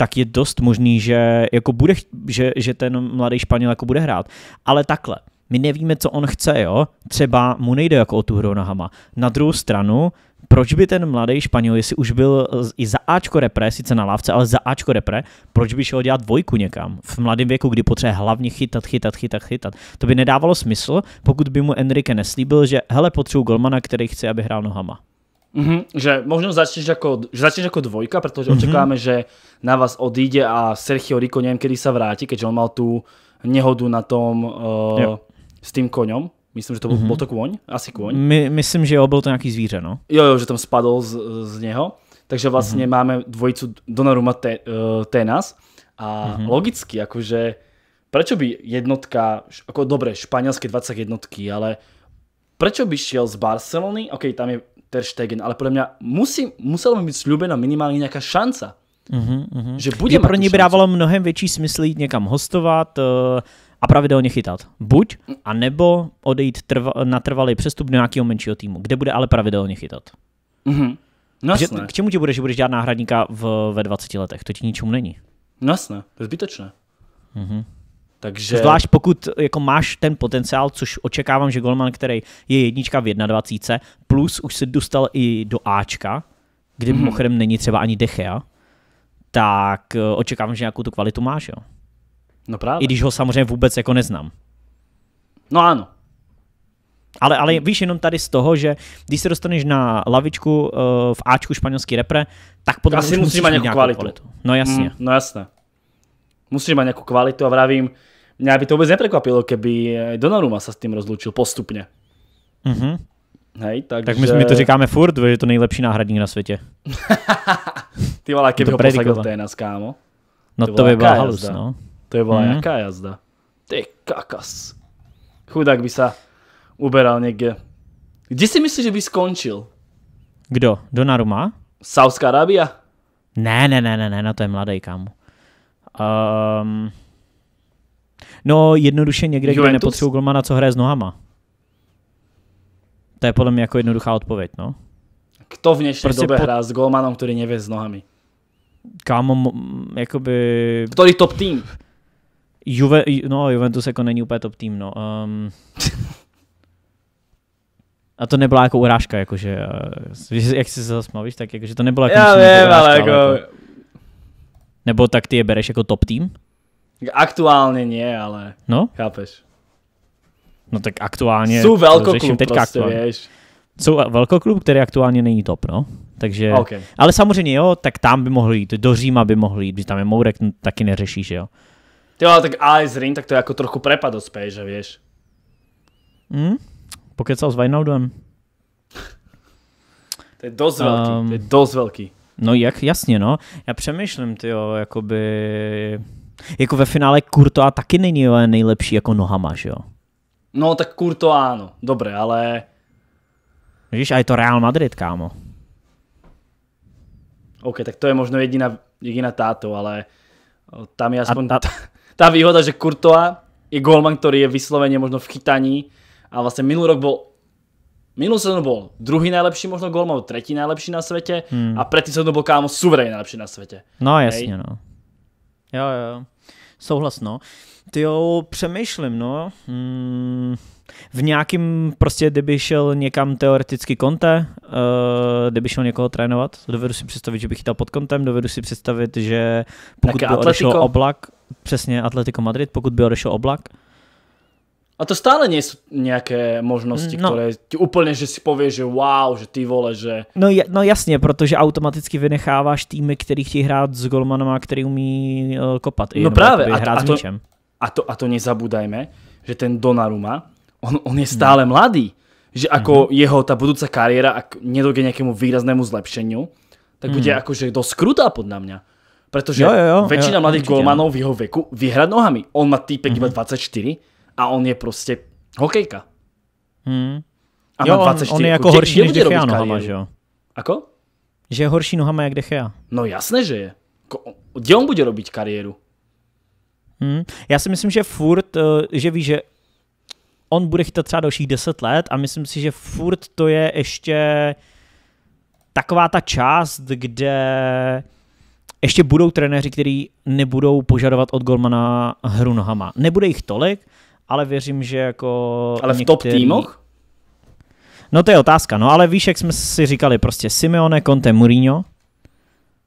tak je dost možný, že, jako bude, že, že ten mladý Španěl jako bude hrát. Ale takhle, my nevíme, co on chce, jo? Třeba mu nejde jako o tu Hronahama. Na druhou stranu, proč by ten mladý Španěl, jestli už byl eh, i za Ačko repre, sice na lávce, ale za Ačko repre, proč by šel dělat dvojku někam v mladém věku, kdy potřebuje hlavně chytat, chytat, chytat, chytat. To by nedávalo smysl, pokud by mu Enrique neslíbil, že hele, potřebuji golmana, který chce, aby hrál nohama.
Mm-hmm, že možno začneš ako, že začneš ako dvojka, pretože mm-hmm. očakávame, že na vás odíde a Sergio Rico neviem, kedy sa vráti, keďže on mal tú nehodu na tom uh, eh, yep. s tým koňom. Myslím, že to byl, mm-hmm. bol to kôň, asi kôň.
My, myslím, že jo, byl to nějaký zvíře, no.
Jo, jo, že tam spadl z, z něho. Takže vlastně mm-hmm. máme dvojicu Donnarumma te, uh, Tenas. A mm-hmm. logicky, jakože, proč by jednotka, jako dobré, španělské jednotky, ale proč by šel z Barcelony, ok, tam je Ter Stegen, ale podle mě musí, musel by být slubena minimálně nějaká šance.
Mm-hmm, Že bude pro ní brávalo mnohem větší smysl jít někam hostovat uh, a pravidelně chytat. Buď, a nebo odejít trva, na trvalý přestup do nějakého menšího týmu, kde bude ale pravidelně chytat. Mm-hmm. No že, k čemu ti bude, že budeš dělat náhradníka v, ve 20 letech? To ti ničemu není. No jasné, to je zbytečné.
Mm-hmm. Takže... Zvlášť
pokud jako máš ten potenciál, což očekávám, že Golman, který je jednička v 21, plus už se dostal i do Ačka, kde mm-hmm. mimochodem není třeba ani Dechea, tak eh, očekávám, že nějakou tu kvalitu máš, jo. No právě. I když ho samozřejmě vůbec jako neznám. No ano. Ale, ale víš jenom tady z toho, že když se dostaneš na lavičku eh, v Ačku španělský repre, tak potom mě musíš mít nějakou kvalitu. kvalitu. No jasně. Mm, no jasně. Musíš mať nejakú kvalitu a vravím, mňa by to vôbec neprekvapilo,
keby Donnarumma sa s tým rozlúčil postupne. Mm -hmm. Hej, takže... Tak my, my to
říkáme furt, že je to nejlepší náhradník na světě. Ty vole, keby ho posadil Ténas,
kámo. No to, to by bola halus, no. To je bola mm -hmm. jaká jazda. Ty kakas. Chudák by sa uberal někde. Kde si myslíš, že by skončil?
Kdo? Donnarumma? Saudská Arábia? Ne, ne, ne, ne, ne, na to je mladý kámo. Um, no, jednoduše někde, Juventus? kde nepotřebuji golmana, co hraje s nohama. To je podle mě jako jednoduchá odpověď, no. Kto v dnešní prostě době po... hrá s golmanem, který nevě s nohami? Kámo, jakoby... Který top tým? Juve, no, Juventus jako není úplně top tým, no. Um, a to nebyla jako urážka, jakože, eh, jak jsi se zasmavíš, tak jakože to nebyla jako Já vím, ale jako, ale jako nebo tak ty je bereš jako top tým?
Aktuálně ne, ale no? chápeš.
No tak aktuálně... Jsou velkoklub teďka prostě, aktuálně. víš. Jsou velkoklub, který aktuálně není top, no. Takže, okay. ale samozřejmě jo, tak tam by mohl jít, do Říma by mohl jít, když tam je Mourek, taky neřešíš, jo.
Jo, ale tak AS Rím, tak to je jako trochu prepad od že víš.
Hmm? Pokecal s Vajnaudem.
to je dost velký, um, to je um, dost velký.
No jak, jasně, no. Já přemýšlím, ty jo, jakoby... Jako ve finále Kurtoa taky není nejlepší jako nohama, že jo?
No tak Kurtoa ano, dobré, ale...
Víš, a je to Real Madrid, kámo.
OK, tak to je možno jediná, jediná táto, ale tam je aspoň ta Ta, výhoda, že Kurtoa je golman, ktorý je vyslovene možno v chytaní a vlastne minulý rok bol sezónu bol druhý najlepší možno golman, tretí najlepší na svete hmm. a predtým sezónu to bol kámo suverén najlepší na svete. No jasne, no.
Jo, jo, souhlas, no. Ty jo, přemýšlím, no. Hmm. V nějakým, prostě kdyby šel někam teoreticky Conte, uh, kdyby šel někoho trénovat, dovedu si představit, že bych chytal pod kontem, dovedu si představit, že pokud Taky by odešel Oblak, přesně Atletico Madrid, pokud by odešel Oblak,
a to stále nie sú nejaké možnosti, no. ktoré ti úplne, že si povieš, že wow, že ty vole, že...
No, no jasne, protože automaticky vynecháváš týmy, ktorí chtějí hrát s golmanem a ktorí umí uh, kopat. no práve, a, hrát a, to,
a, to, a to nezabúdajme, že ten Donnarumma, on, on je stále no. mladý. Že ako mm -hmm. jeho tá budúca kariéra, ak nedojde nejakému výraznému zlepšeniu, tak mm. akože dosť krutá podľa mňa. Protože jo, jo, jo, väčšina jo, mladých golmanov v jeho veku vyhrá nohami. On má týpek mm -hmm. iba 24 a on je prostě hokejka.
Hmm. A jo, 24. On, on je jako kde, jako horší než Dechea nohama, že jo? Ako? Že je horší nohama jak Dechea.
No jasné, že je.
Kde on bude robiť kariéru? Hmm. Já si myslím, že furt, eh, že ví, že on bude chytat třeba dalších 10 let a myslím si, že furt to je ještě taková ta část, kde ještě budou trenéři, kteří nebudou požadovat od golmana hru nohama. Nebude jich tolik, ale věřím, že jako... Ale v některý... top týmoch? No to je otázka, no ale víš, jak jsme si říkali, prostě Simeone, Conte, Mourinho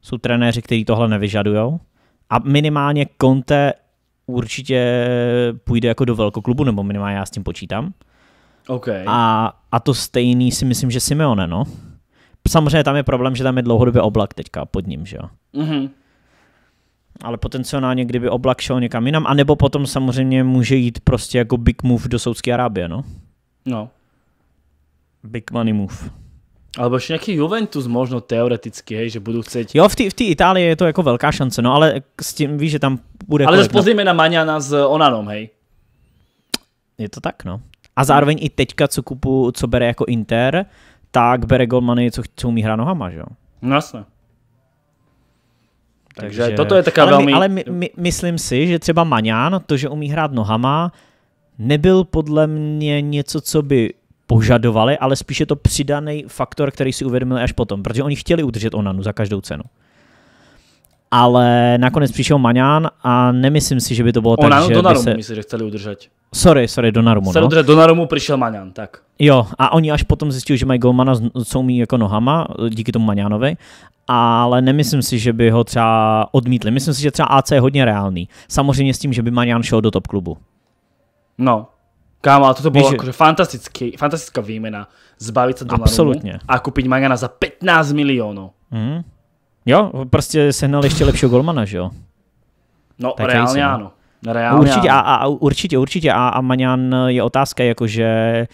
jsou trenéři, kteří tohle nevyžadujou a minimálně Conte určitě půjde jako do velkoklubu, nebo minimálně já s tím počítám. Okay. A, a to stejný si myslím, že Simeone, no. Samozřejmě tam je problém, že tam je dlouhodobě oblak teďka pod ním, že jo. Mm-hmm ale potenciálně kdyby Oblak šel někam jinam, anebo potom samozřejmě může jít prostě jako big move do Saudské Arábie, no? No. Big money move. Alebo ještě nějaký Juventus možno teoreticky, hej, že budu chcet. Jo, v té v Itálii je to jako velká šance, no ale s tím víš, že tam bude... Ale kolik,
no? na Maňana s Onanom, hej.
Je to tak, no. A zároveň i teďka, co kupu, co bere jako Inter, tak bere Goldmany, co, co umí hrát nohama, že jo? No jasné. Takže, Takže toto je taká ale velmi... My, ale my, my, myslím si, že třeba Maňán, to, že umí hrát nohama, nebyl podle mě něco, co by požadovali, ale spíše to přidaný faktor, který si uvědomili až potom, protože oni chtěli udržet Onanu za každou cenu ale nakonec přišel Maňán a nemyslím si, že by to bylo o, tak, na, že Donarumu se... myslím, že chtěli udržet. Sorry, sorry, Donarumu. no. udržet
Donarumu, přišel Maňán, tak.
Jo, a oni až potom zjistili, že mají Golmana, co umí jako nohama, díky tomu Maňánovi, ale nemyslím si, že by ho třeba odmítli. Myslím si, že třeba AC je hodně reálný. Samozřejmě s tím, že by Maňán šel do top klubu.
No, Kámo, ale toto bylo Víš, jakože fantastický, fantastická výjmena. Zbavit se Donarumu Absolutně. a koupit Maňána za 15 milionů. Mm.
Jo, prostě sehnal ještě lepšího golmana, že jo? No, tak reálně ano. Reálně určitě, ano. A, a, určitě, určitě. A, a Maňan je otázka, jakože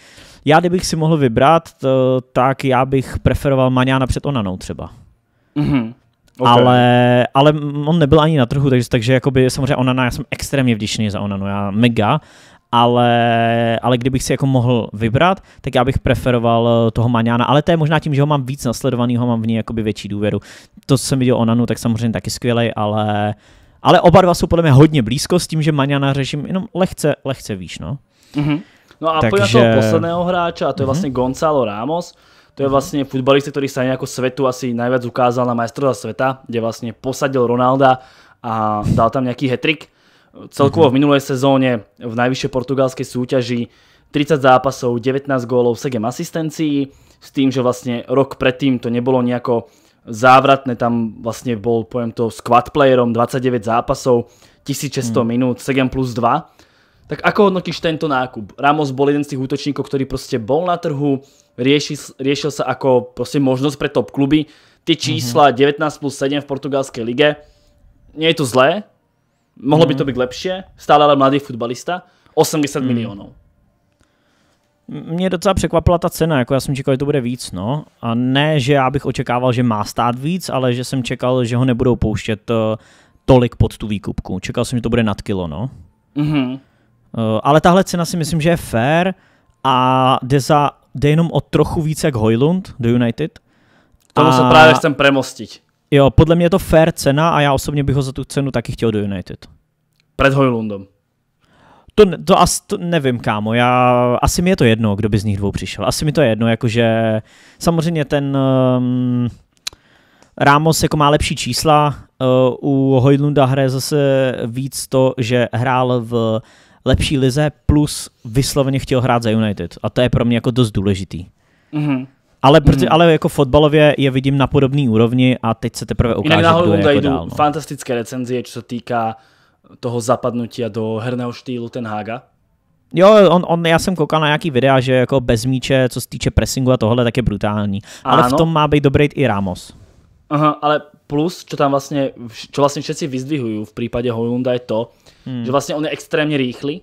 já kdybych si mohl vybrat, to, tak já bych preferoval Maňana před Onanou třeba. Mm-hmm. Okay. Ale, ale on nebyl ani na trhu, takže, takže jakoby, samozřejmě Onana, já jsem extrémně vděčný za Onanu, já mega, ale, ale kdybych si jako mohl vybrat, tak já bych preferoval eh, toho Maňána, ale to je možná tím, že ho mám víc nasledovaný, ho mám v něj jakoby větší důvěru. To, co jsem viděl o Nanu, tak samozřejmě taky skvělej, ale, ale oba dva jsou podle mě hodně blízko s tím, že Maňána řeším jenom lehce, lehce výš, no.
Mm-hmm. No a Takže... toho posledného hráča, a to je mm-hmm. vlastně Gonzalo Ramos, to je mhm. vlastně futbalista, který se jako světu asi nejvíc ukázal na majstrovstve světa, kde vlastně posadil Ronalda a dal tam nějaký hetrik. Celkovo mhm. v minulé sezóně v najvyššej portugalskej súťaži 30 zápasov, 19 gólov, 7 asistencií, s tým, že vlastne rok predtým to nebolo nejako závratné, tam vlastne bol, poviem to, squad playerom 29 zápasov, 1600 hmm. minút, 7 plus 2. Tak ako hodnotíš tento nákup? Ramos bol jeden z tých útočníkov, ktorý proste bol na trhu, riešil, riešil sa ako proste možnosť pre top kluby. Tie čísla mm -hmm. 19 plus 7 v portugalskej lige, nie je to zlé, Mohlo mm. by hmm. to být lepší, stále ale mladý futbalista 80 mm. milionů.
Mě docela překvapila ta cena, jako já jsem čekal, že to bude víc, no. A ne, že já bych očekával, že má stát víc, ale že jsem čekal, že ho nebudou pouštět eh, tolik pod tu výkupku. Čekal jsem, že to bude nad kilo, no. Mm-hmm. Ale tahle cena si myslím, že je fair a jde, za, jde jenom o trochu více jak Hojlund do United. To a... se právě chcem premostit. Jo, podle mě je to fair cena a já osobně bych ho za tu cenu taky chtěl do United. Před Hojlundom. To, to, as, to nevím, kámo. Já, asi mi je to jedno, kdo by z nich dvou přišel. Asi mi to je jedno, jakože samozřejmě ten um, Ramos jako má lepší čísla. Uh, u Hojlunda hraje zase víc to, že hrál v lepší lize plus vysloveně chtěl hrát za United. A to je pro mě jako dost důležitý. Mhm. Ale, protože, mm. ale jako fotbalově je vidím na podobné úrovni a teď se teprve ukáže, Jinak kdo je jako dál, no.
fantastické recenzie, co se týká toho zapadnutí do herného štýlu Ten Haga.
Jo, on, on, já jsem koukal na nějaký videa, že jako bez míče, co se týče pressingu a tohle, tak je brutální. Ale ano. v tom má být dobrý i Ramos.
Aha, ale plus, co tam vlastně, čo vlastně všetci vyzdvihují v případě Hojlunda je to, hmm. že vlastně on je extrémně rýchly,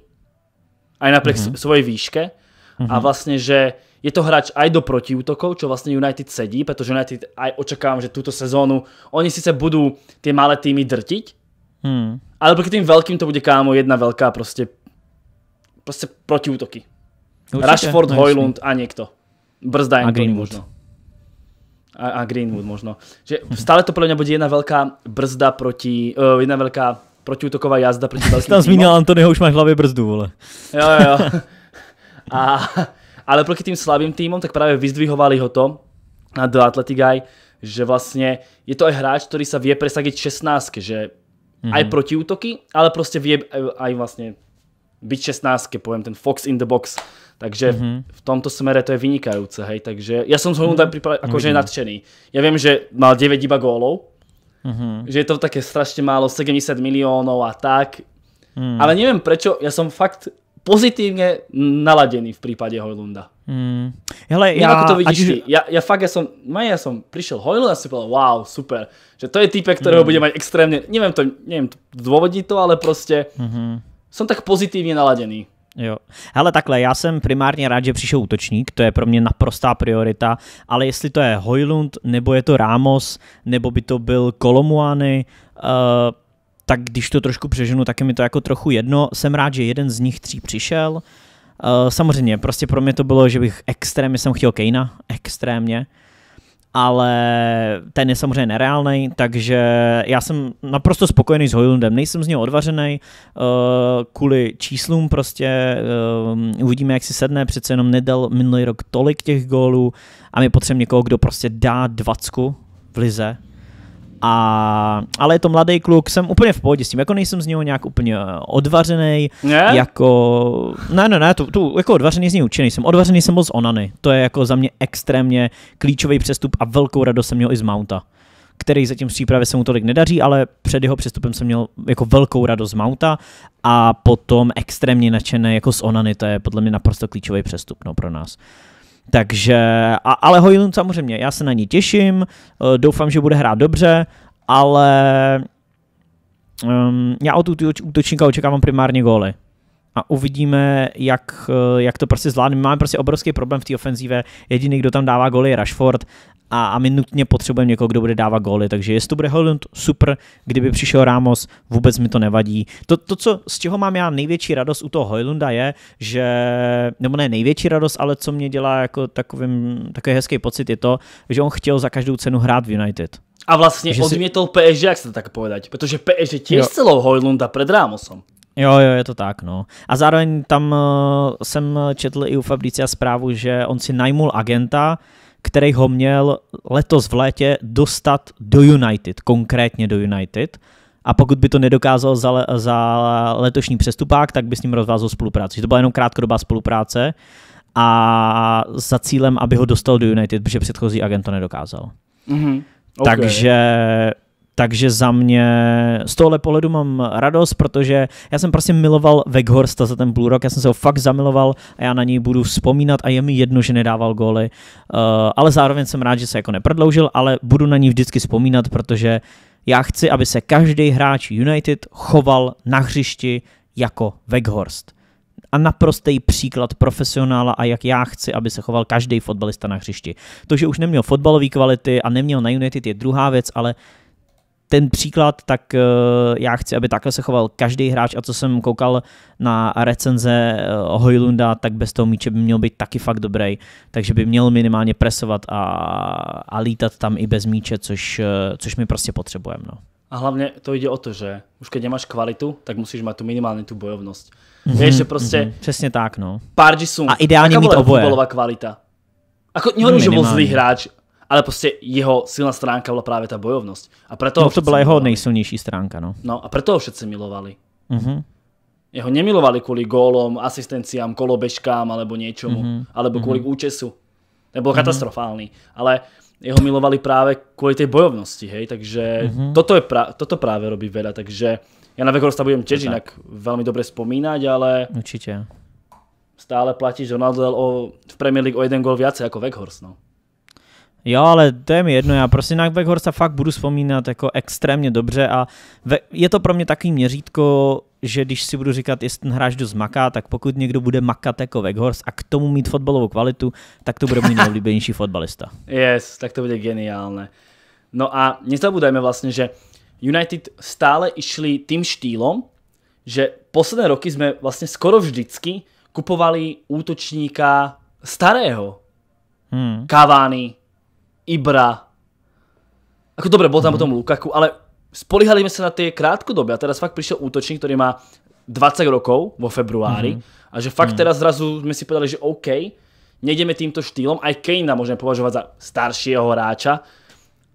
aj napriek mm -hmm. svojej výške, mm -hmm. a mhm. vlastně že je to hráč aj do protiútokov, čo vlastne United sedí, pretože United aj očakávam, že túto sezónu oni síce budú tie malé týmy drtiť, hmm. ale proti tým veľkým to bude kámo jedna veľká prostě prostě protiútoky. Určite, Rashford, nejsem. No, Hojlund a niekto. Brzda a Greenwood. možno. A, a Greenwood možno. Že stále to pre mňa bude jedna veľká brzda proti, uh, jedna veľká protiútoková jazda proti velkým Tam zmínil
Antonyho, už máš v hlavě brzdu, vole. jo, jo.
A ale proti tým slabým týmom, tak práve vyzdvihovali ho to na The Athletic Guy, že vlastne je to aj hráč, ktorý sa vie presadiť 16, že aj mhm. protiútoky, ale proste vie aj vlastne byť 16, poviem ten Fox in the box. Takže mhm. v tomto smere to je vynikajúce, hej, takže ja som z Holunda mm-hmm. akože mm nadšený. Ja viem, že mal 9 iba gólov, že je to také strašne málo, 70 miliónov a tak, mhm. ale neviem prečo, ja som fakt pozitívne naladený v prípade Hojlunda.
Mm. Hele, ja, ako to vidíš ty.
Ja, ja fakt, ja som, ja som prišiel Hojlund a si povedal, wow, super, že to je type, ktorého mm. bude mať extrémne, neviem to, neviem dôvodniť to, ale proste mm-hmm. som tak pozitívne naladený.
Jo. Hele, takhle, já jsem primárně rád, že přišel útočník, to je pro mě naprostá priorita, ale jestli to je Hojlund, nebo je to Ramos, nebo by to byl Kolomuany, uh, tak když to trošku přeženu, tak je mi to jako trochu jedno. Jsem rád, že jeden z nich tří přišel. Eh, samozřejmě, prostě pro mě to bylo, že bych extrémně jsem chtěl Kejna, extrémně, ale ten je samozřejmě nereálný, takže já jsem naprosto spokojený s Hojlundem, nejsem z něho odvařený, eh, kvůli číslům prostě eh, uvidíme, jak si sedne, přece jenom nedal minulý rok tolik těch gólů a my potřebujeme někoho, kdo prostě dá dvacku v lize, a, ale je to mladý kluk, jsem úplně v pohodě s tím, jako nejsem z něho nějak úplně eh, odvařený, jako, ne, ne, ne, to, to, jako odvařený z něj určitě nejsem, odvařený jsem byl z Onany, to je jako za mě extrémně klíčový přestup a velkou radost jsem měl i z Mounta který zatím v přípravě se mu tolik nedaří, ale před jeho přestupem jsem měl jako velkou radost z Mounta a potom extrémně nadšené jako z Onany, to je podle mě naprosto klíčový přestup no, pro nás. Takže, a, ale Hojlund samozřejmě, já se na ní těším, eh, doufám, že bude hrát dobře, ale um, já od útočníka očekávám primárně góly a uvidíme, jak, eh, jak to prostě zvládneme. Máme prostě obrovský problém v té ofenzíve. Jediný, kdo tam dává góly, je Rashford a, a my nutně potřebujeme někoho, kdo bude dávat góly. Takže jestli to bude Holland, super. Kdyby přišel Ramos, vůbec mi to nevadí. To, to co, z čeho mám já největší radost u toho Hojlunda je, že, nebo ne největší radost, ale co mě dělá jako takovým, takový hezký pocit je to, že on chtěl za každou cenu hrát v United. A vlastně že
odmětol si... PSG, jak se to tak povedať, protože PSG těž celou Hojlunda pred Ramosom.
Jo, jo, je to tak, no. A zároveň tam uh, jsem četl i u Fabricia zprávu, že on si najmul agenta, který ho měl letos v létě dostat do United, konkrétně do United. A pokud by to nedokázal za, le, za letošní přestupák, tak by s ním rozvázal spolupráci. to byla jenom krátkodobá spolupráce a za cílem, aby ho dostal do United, protože předchozí agent to nedokázal. Mm-hmm. Okay. Takže takže za mě z tohohle pohledu mám radost, protože já jsem prostě miloval Weghorsta za ten půl rok, já jsem se ho fakt zamiloval a já na něj budu vzpomínat a je mi jedno, že nedával góly, uh, ale zároveň jsem rád, že se jako neprodloužil, ale budu na ní vždycky vzpomínat, protože já chci, aby se každý hráč United choval na hřišti jako Weghorst. A naprostý příklad profesionála a jak já chci, aby se choval každý fotbalista na hřišti. To, že už neměl fotbalové kvality a neměl na United je druhá věc, ale ten příklad, tak eh, já chci, aby takhle se choval každý hráč a co jsem koukal na recenze eh, Hojlunda, tak bez toho míče by měl být taky fakt dobrý, takže by měl minimálně presovat a, a lítat tam i bez míče, což, eh, což my prostě potřebujeme. No.
A hlavně to jde o to, že už když nemáš kvalitu, tak musíš mít tu minimálně tu bojovnost. Mm-hmm, Víš, že prostě... Mm-hmm, přesně tak, no. Pár sum. A ideálně mít oboje. kvalita. Ako, nehovorím, no, že bol zlý hráč, ale prostě jeho silná stránka byla právě ta bojovnost. A proto no, to byla jeho milovali.
nejsilnější stránka, no.
No a proto ho všetci milovali. Mm-hmm. Jeho nemilovali kvůli gólom, asistenciám, kolobežkám alebo něčemu, mm-hmm. alebo kvůli mm-hmm. účesu. Ten byl mm-hmm. katastrofální, ale jeho milovali právě kvůli té bojovnosti, hej, takže mm-hmm. toto, je pra- toto právě robí veda, takže já na Vekorosta budem těž jinak velmi dobře vzpomínat, ale... Určitě. Stále platí, že Ronaldo o, v Premier League o jeden gól více jako Weghorst, no.
Jo, ale to je mi jedno, já prostě na Weghorsta fakt budu vzpomínat jako extrémně dobře a ve, je to pro mě takový měřítko, že když si budu říkat, jestli ten hráč dost maká, tak pokud někdo bude makat jako Weghorst a k tomu mít fotbalovou kvalitu, tak to bude můj nejoblíbenější fotbalista.
Yes, tak to bude geniálne. No a nezabúdajme vlastně, že United stále išli tým štýlom, že posledné roky jsme vlastně skoro vždycky kupovali útočníka starého. Hmm. Cavani, Ibra. Ako dobre, bol tam mm. potom Lukaku, ale spolíhali sme sa na tie krátkodobie. a teraz fakt prišiel útočník, ktorý má 20 rokov vo februári mm. a že fakt mm. teraz zrazu sme si povedali, že OK, nejdeme týmto štýlom, aj Kejna môžeme považovať za staršieho hráča,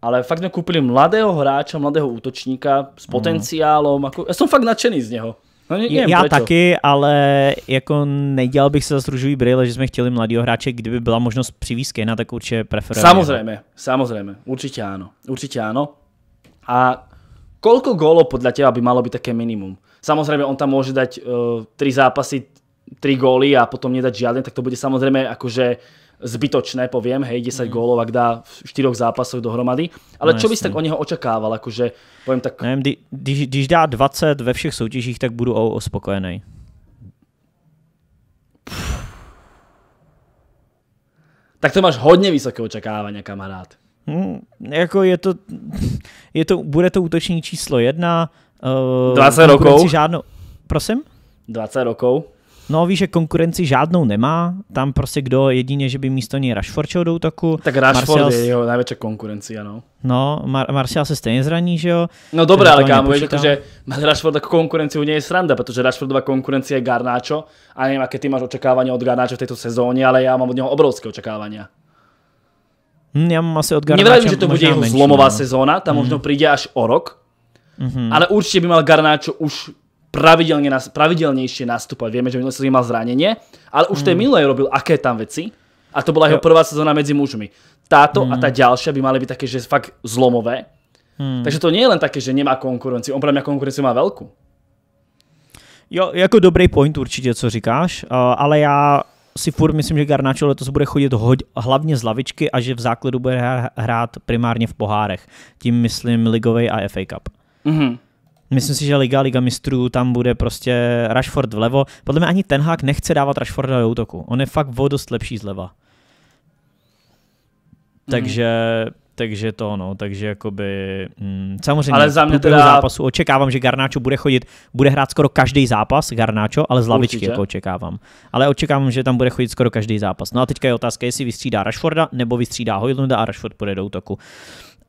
ale fakt sme kúpili mladého hráča, mladého útočníka s mhm. potenciálom, ako, ja som fakt nadšený z neho.
No, nie, nie, já prečo? taky, ale jako nedělal bych se za růžový brýle, že jsme chtěli mladého hráče, kdyby byla možnost přivízt na tak určitě preferujeme. samozřejmě.
samozřejmě, určitě ano, určitě ano. A kolko gólov podle těba by malo být také minimum? Samozřejmě, on tam může dať uh, eh, tři zápasy, tři góly a potom nedať žádný, tak to bude samozřejmě, jakože zbytočné, poviem, hej, 10 mm. gólov, ak dá v 4
zápasoch dohromady. Ale no, čo bys tak o něho očakával, akože, poviem tak... Nevím, když, když dá 20 ve všech soutěžích, tak budu ospokojený. spokojený.
Tak to máš hodně vysoké očekávání, kamarád.
Hmm, jako je to, je to, bude to útoční číslo jedna. Uh, eh, 20 rokov? Žádnou, prosím? 20 rokov. No víš, že konkurenci žádnou nemá, tam prostě kdo jedině, že by místo něj Rashford do útoku. Tak Rashford Marcial... je jeho
největší konkurenci, ano.
No, Mar- Martial se stejně zraní, že jo? No dobré, ale kámo, že
Rashford jako konkurenci u něj je sranda, protože Rashfordová konkurence je Garnáčo a nevím, jaké ty máš očekávání od Garnáčo v této sezóně, ale já mám od něho obrovské očekávání.
Hm, já mám asi od Garnáčo. Nevím, že to bude jeho zlomová no. sezóna, tam mm. možno
přijde až o rok, mm-hmm. ale určitě by mal Garnáčo už pravidelne, pravidelnejšie nastúpať. Vieme, že minulý sezóny mal zranenie, ale už mm. tej minulej robil aké tam veci. A to bola jeho prvá sezóna medzi mužmi. Táto mm. a tá ďalšia hmm. by mali byť také, že fakt zlomové. Mm. Takže to nie je len také, že nemá konkurenci. On pre mňa konkurenciu má veľkú.
Jo, jako dobrý point určitě, co říkáš, eh, ale já si furt myslím, že Garnacho letos bude chodit hoď, hlavně z lavičky a že v základu bude hrát primárně v pohárech. Tím myslím ligový a FA Cup. Mm-hmm. Myslím si, že Liga, Liga mistrů, tam bude prostě Rashford vlevo. Podle mě ani ten hák nechce dávat Rashforda do útoku. On je fakt o dost lepší zleva. Mhm. Takže, mm. takže to no, takže jakoby, mm, samozřejmě ale za mě teda... zápasu očekávám, že Garnáčo bude chodit, bude hrát skoro každý zápas Garnáčo, ale z lavičky Určitě. jako očekávám. Ale očekávám, že tam bude chodit skoro každý zápas. No a teďka je otázka, jestli vystřídá Rashforda nebo vystřídá Hojlunda a Rashford půjde do útoku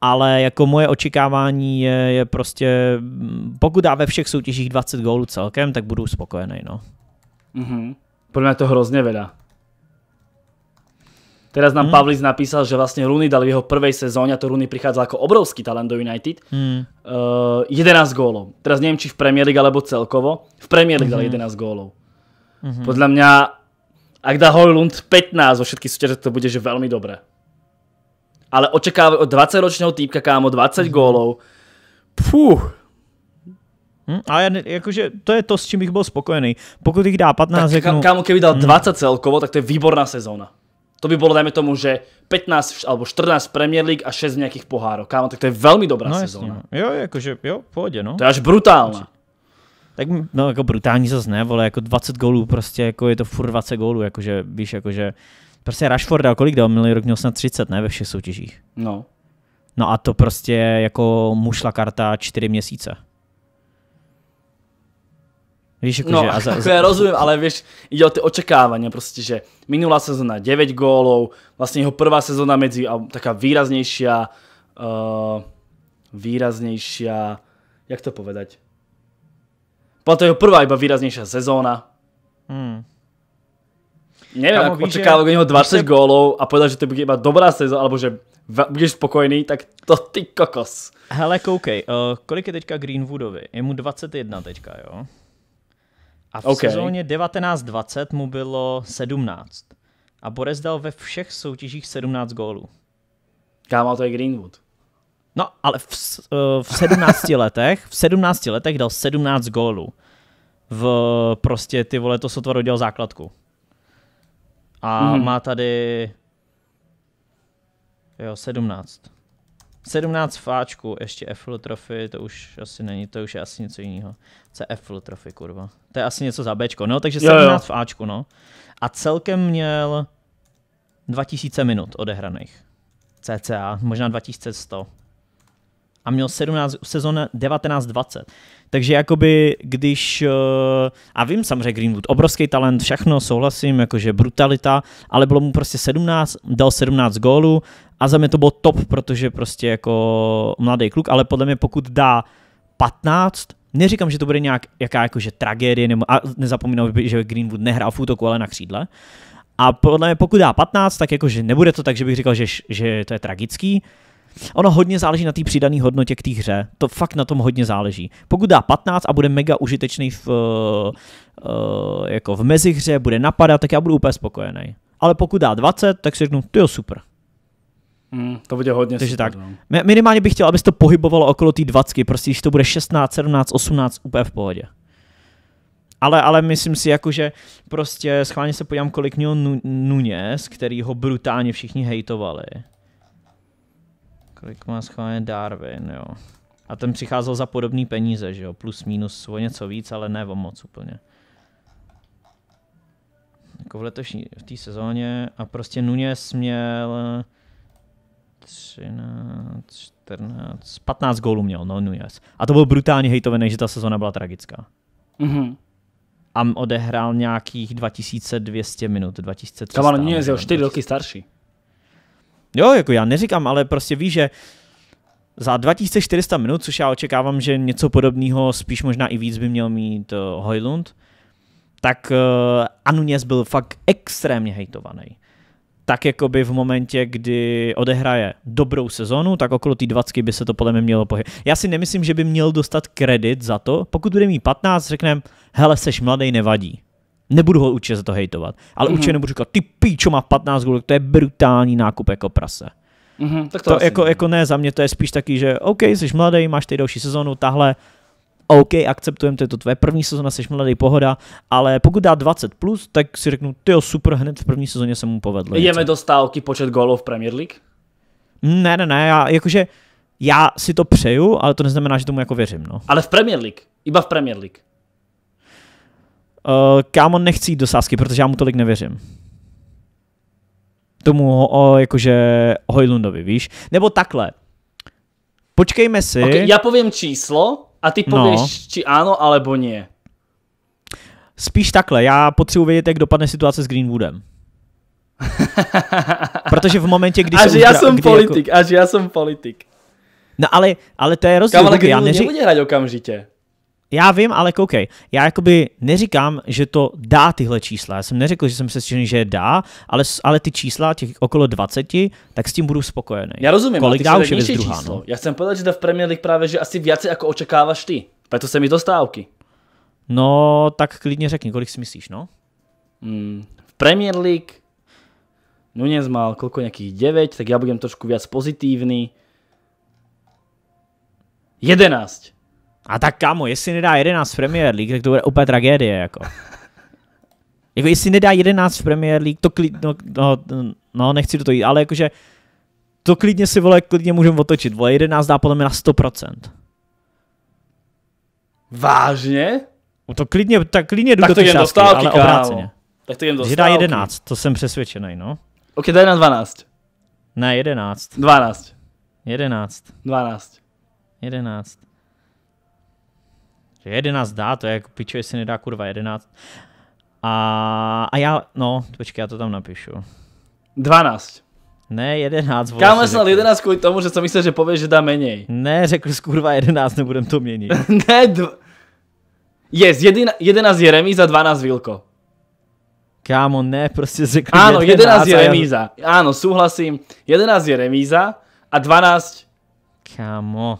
ale jako moje očekávání je, je prostě, pokud dá ve všech soutěžích 20 gólů celkem, tak budu spokojený, no. Mm-hmm. Podle mě to hrozně veda. Teraz nám mm. Pavlis napísal, že vlastně Rooney dal v jeho prvej
sezóně, a to Rooney prichádza jako obrovský talent do United, mm. uh, 11 gólov. Teraz nevím, či v Premier League alebo celkovo. V Premier League mm -hmm. dal 11 mhm. gólov. Mm -hmm. Podle mě, ak dá Hojlund 15 vo všetky soutěže, to bude že velmi dobré ale
očakávať od 20-ročného týpka, kámo, 20 gólov, Fuh. Hm, ale jakože to je to, s čím bych byl spokojený. Pokud jich dá 15, tak, řeknu... Kámo, keby dal 20 hm.
celkovo, tak to je výborná sezóna. To by bylo, dajme tomu, že 15 alebo 14 Premier League a 6 nějakých pohárov. Kámo, tak to
je velmi dobrá no, sezóna.
No. Jo, jakože, jo, pohodě, no. To je až brutální.
Tak no jako brutální zase ne, vole, jako 20 gólů prostě, jako je to furt 20 gólů, jakože víš, jakože Prostě Rashford dal kolik dal? Minulý rok měl snad 30, ne? Ve všech soutěžích. No. No a to prostě jako mušla karta 4 měsíce. Víš, jako, no, že, a za, ako
ja ale víš, jde o ty očekávání, prostě, že minulá sezona 9 gólov, vlastně jeho prvá sezona mezi a taká výraznější, uh, eh, výraznejšia, jak to povedať? Byla to jeho prvá iba výraznější sezóna. Hmm. Neviem, Kamo, ako očakával od neho 20 te... gólov a povedal, že to bude iba dobrá sezóna, alebo že budeš spokojný, tak to ty kokos.
Hele, koukej, uh, kolik je teďka Greenwoodovi? Je mu 21 teďka, jo? A v okay. sezóně 19-20 mu bylo 17. A Borez dal ve všech soutěžích 17 gólů. Kámo, to je Greenwood. No, ale v, eh, v 17 letech, v 17 letech dal 17 gólů. V prostě ty vole, to sotva dodělal základku. A mm. má tady... Jo, 17. 17 fáčku, ještě F Trophy, to už asi není, to už je asi něco jiného. Co je F Trophy, kurva? To je asi něco za Bčko, no, takže 17 fáčku, no. A celkem měl 2000 minut odehraných. CCA, možná 2100 a měl 17, sezon 19-20. Takže jakoby, když, eh, a vím samozřejmě Greenwood, obrovský talent, všechno, souhlasím, jakože brutalita, ale bylo mu prostě 17, dal 17 gólů a za mě to bylo top, protože prostě jako mladý kluk, ale podle mě pokud dá 15, neříkám, že to bude nějak, jaká jakože tragédie, nebo, a nezapomínám, že Greenwood nehrál v útoku, ale na křídle, a podle mě, pokud dá 15, tak jakože nebude to tak, že bych říkal, že, že to je tragický, Ono hodně záleží na té přidané hodnotě k té hře. To fakt na tom hodně záleží. Pokud dá 15 a bude mega užitečný v, uh, jako v mezihře, bude napadat, tak já budu úplně spokojený. Ale pokud dá 20, tak si řeknu, je super. Mm, to bude hodně Takže super, tak. No. Minimálně bych chtěl, aby se to pohybovalo okolo té 20, prostě když to bude 16, 17, 18, úplně v pohodě. Ale, ale myslím si, jako, že prostě schválně se podívám, kolik měl Nunes, který ho brutálně všichni hejtovali. Kolik má schválně Darwin, jo. A ten přicházel za podobný peníze, že jo, plus minus o něco víc, ale ne o moc úplně. Jako v letošní, v té sezóně a prostě Nunes měl 13, 14, 15 gólů měl, no Nunes. A to byl brutálně hejtovený, že ta sezóna byla tragická. Mhm. A odehrál nějakých 2200 minut, 2300. Kamal Nunes je o 4 roky starší. Jo, jako já neříkám, ale prostě víš, že za 2400 minut, což já očekávám, že něco podobného, spíš možná i víc by měl mít uh, eh, Hojlund, tak uh, eh, Anunes byl fakt extrémně hejtovaný. Tak jako by v momentě, kdy odehraje dobrou sezonu, tak okolo té 20 by se to podle mě mělo pohybovat. Já si nemyslím, že by měl dostat kredit za to, pokud bude mít 15, řekneme, hele, seš mladý, nevadí. Nebudu ho určitě za to hejtovat, ale mm-hmm. určitě nebudu říkat, ty píčo má 15 gólů, to je brutální nákup jako prase. Mm-hmm, tak to, to jako, jako ne, za mě to je spíš taky, že OK, jsi mladý, máš tady další sezonu, tahle, OK, akceptujeme, to je to tvoje první sezona, jsi mladý, pohoda, ale pokud dá 20+, plus, tak si řeknu, ty super, hned v první sezóně se mu povedlo. Jeme
do stávky počet gólů v Premier League?
Ne, ne, ne, já, jakože já si to přeju, ale to neznamená, že tomu jako věřím. No.
Ale v Premier League, iba v Premier League.
Uh, kámo, nechci jít do sásky, protože já mu tolik nevěřím. Tomu, o, jakože, Hojlundovi, víš? Nebo takhle. Počkejme si. Okay, já
povím číslo a ty no. pověš, no. či ano, alebo nie.
Spíš takhle, já potřebuji vědět, jak dopadne situace s Greenwoodem. Protože v momentě, kdy... Až já jsem politik,
jako... až já jsem politik.
No ale, ale to je rozdíl. Kámo, já neři... nebude
hrať okamžitě
já vím, ale koukej, jako já jakoby neříkám, že to dá tyhle čísla. Já jsem neřekl, že jsem se přesvědčený, že je dá, ale, ale ty čísla, těch okolo 20, tak s tím budu spokojený. Já rozumím, kolik dá už je druhá, číslo. No?
Já jsem povedal, že v Premier League právě, že asi více, jako očekáváš ty. Proto se mi dostávky.
No, tak klidně řekni, kolik si myslíš, no? Mm, v
Premier League Nunes má kolko nějakých 9, tak já budem trošku víc pozitivní.
11. A tak kámo, jestli nedá 11 v Premier League, tak to bude úplně tragédie, jako. jako jestli nedá 11 v Premier League, to klidně, no, no, no nechci do toho jít, ale jakože to klidně si, vole, klidně můžeme otočit, vole, 11 dá podle mě na 100%.
Vážně?
No to klidně, tak klidně jdu tak do to šásky, ale kámo. obráceně. Tak to jen do stálky. dá 11, to jsem přesvědčený, no. Ok, daj na 12. Ne, 11. 12. 11. 12. 11. Že 11 dá, to je jako pičo, jestli nedá kurva 11. A, a já, no, počkej, já to tam napíšu. 12. Ne, 11. Vole, Kámo, jsem
11 kvůli tomu, že jsem myslel, že pověš, že dá méně.
Ne, řekl jsi kurva 11, nebudem to měnit. ne, dv...
Yes, 11 je remíza, 12 Vilko.
Kámo, ne, prostě řekl Ano, 11, je remíza.
Já... Áno, súhlasím. 11 je remíza a 12... Kámo.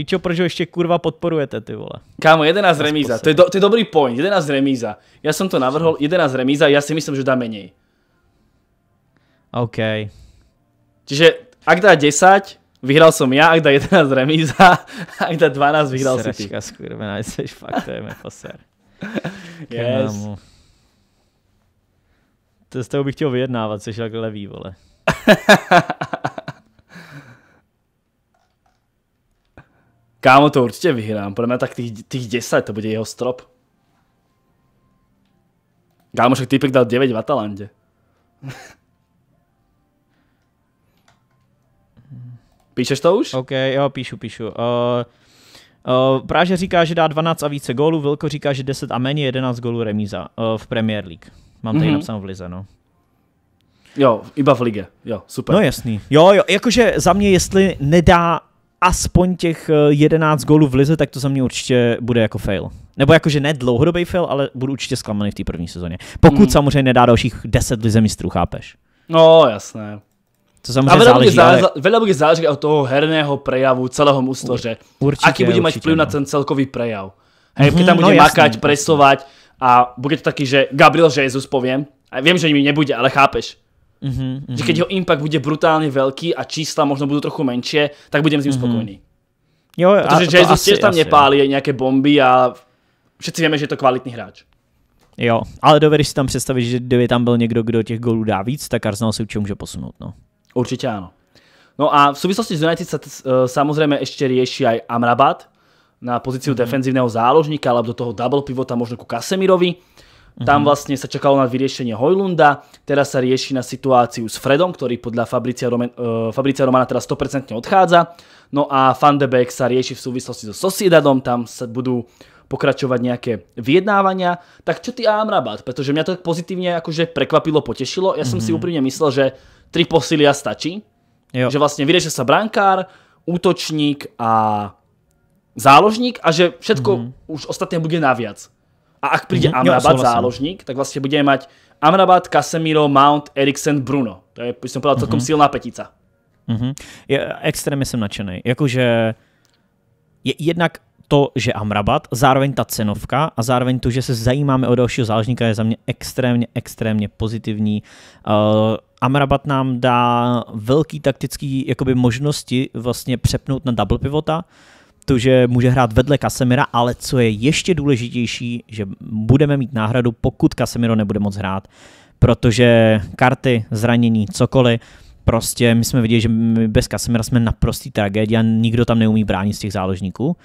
Pičo, proč ho ještě kurva podporujete, ty vole? Kámo, 11 remíza, to je, do, to je dobrý point, 11 remíza. Já jsem to navrhol, 11 remíza, já si myslím, že dá menej. OK. Čiže ak dá 10,
vyhral som ja, ak dá 11 remíza, ak dá 12, vyhral Sračka, si ty. Sračka skurvená, jsi fakt, to je poser. yes. To z toho bych chtěl vyjednávat, jsi takhle levý, vole. Kámo,
to určitě vyhrám. Podle mě
tak těch, těch 10,
to bude jeho strop. Kámo, však týpek dal 9 v Atalandě.
Píšeš to už? OK, jo, píšu, píšu. Uh, eh, uh, eh, Práže říká, že dá 12 a více gólů, Vilko říká, že 10 a méně 11 gólů remíza uh, v Premier League. Mám tady mm-hmm. napsáno v lize, no. Jo, iba v lige, jo, super. No jasný. Jo, jo, jakože za mě, jestli nedá aspoň těch 11 eh, gólů v lize, tak to za mě určitě bude jako fail. Nebo jakože ne dlouhodobý fail, ale budu určitě zklamaný v té první sezóně. Pokud mm. samozřejmě nedá dalších 10 lize mistrů, chápeš?
No, jasné.
To samozřejmě a záleží, záleží,
ale... veľa bude záleží od toho herného prejavu celého mužstva, že určitě, aký bude mít vplyv no. na ten celkový prejav. Hej, mm-hmm, tam bude no, makať, jasný. presovať a bude to taky, že Gabriel Jesus povím. a viem, že nimi nebude, ale chápeš. Mm-hmm, mm-hmm. Že keď jeho impact bude brutálně velký a čísla možno budou trochu menší, tak budeme s ním mm-hmm. spokojní.
Jo, jo, Protože Jesus tiež tam nepálí
nějaké bomby a všetci víme, že je to kvalitní hráč.
Jo, ale dovedeš si tam představit, že kdyby tam byl někdo, kdo těch gólů dá víc, tak Arsenal se určitě může posunout. No.
Určitě ano. No a v souvislosti s United se uh, samozřejmě ještě rieši aj Amrabat na pozíciu mm-hmm. defenzívneho záložníka alebo do toho double pivota možno ku Kasemirovi. Tam mhm. vlastne sa čakalo na vyriešenie Hojlunda, teraz sa rieši na situáciu s Fredom, ktorý podľa Fabricia, uh, Fabricia Romana teraz 100% odchádza. No a Van de Beek sa rieši v súvislosti so Sosiedadom, tam sa budú pokračovať nejaké vyjednávania. Tak čo ty Amrabat? Pretože mňa to tak pozitívne akože prekvapilo, potešilo. Ja som mm -hmm. si úprimne mhm. myslel, že tri posilia stačí. Jo. Že vlastne vyriešil sa brankár, útočník a záložník a že všetko mm -hmm. už ostatné bude naviac a ak príde mm-hmm. Amrabat, jo, záložník, tak vlastne budeme mať Amrabat, Casemiro, Mount, Eriksen, Bruno. To je, by som povedal, celkom mm-hmm. silná petica.
Mm-hmm. Je, extrémne jsem nadšený. Jakože je, jednak to, že Amrabat, zároveň ta cenovka a zároveň to, že se zajímáme o dalšího záležníka, je za mě extrémně, extrémně pozitivní. Uh, Amrabat nám dá velký taktický jakoby, možnosti vlastně přepnout na double pivota, uh, to, že může hrát vedle Kasemira, ale co je ještě důležitější, že budeme mít náhradu, pokud Kasemiro nebude moc hrát, protože karty, zranění, cokoliv, prostě my jsme viděli, že my bez Kasemira jsme naprostý tragédia, nikdo tam neumí bránit z těch záložníků.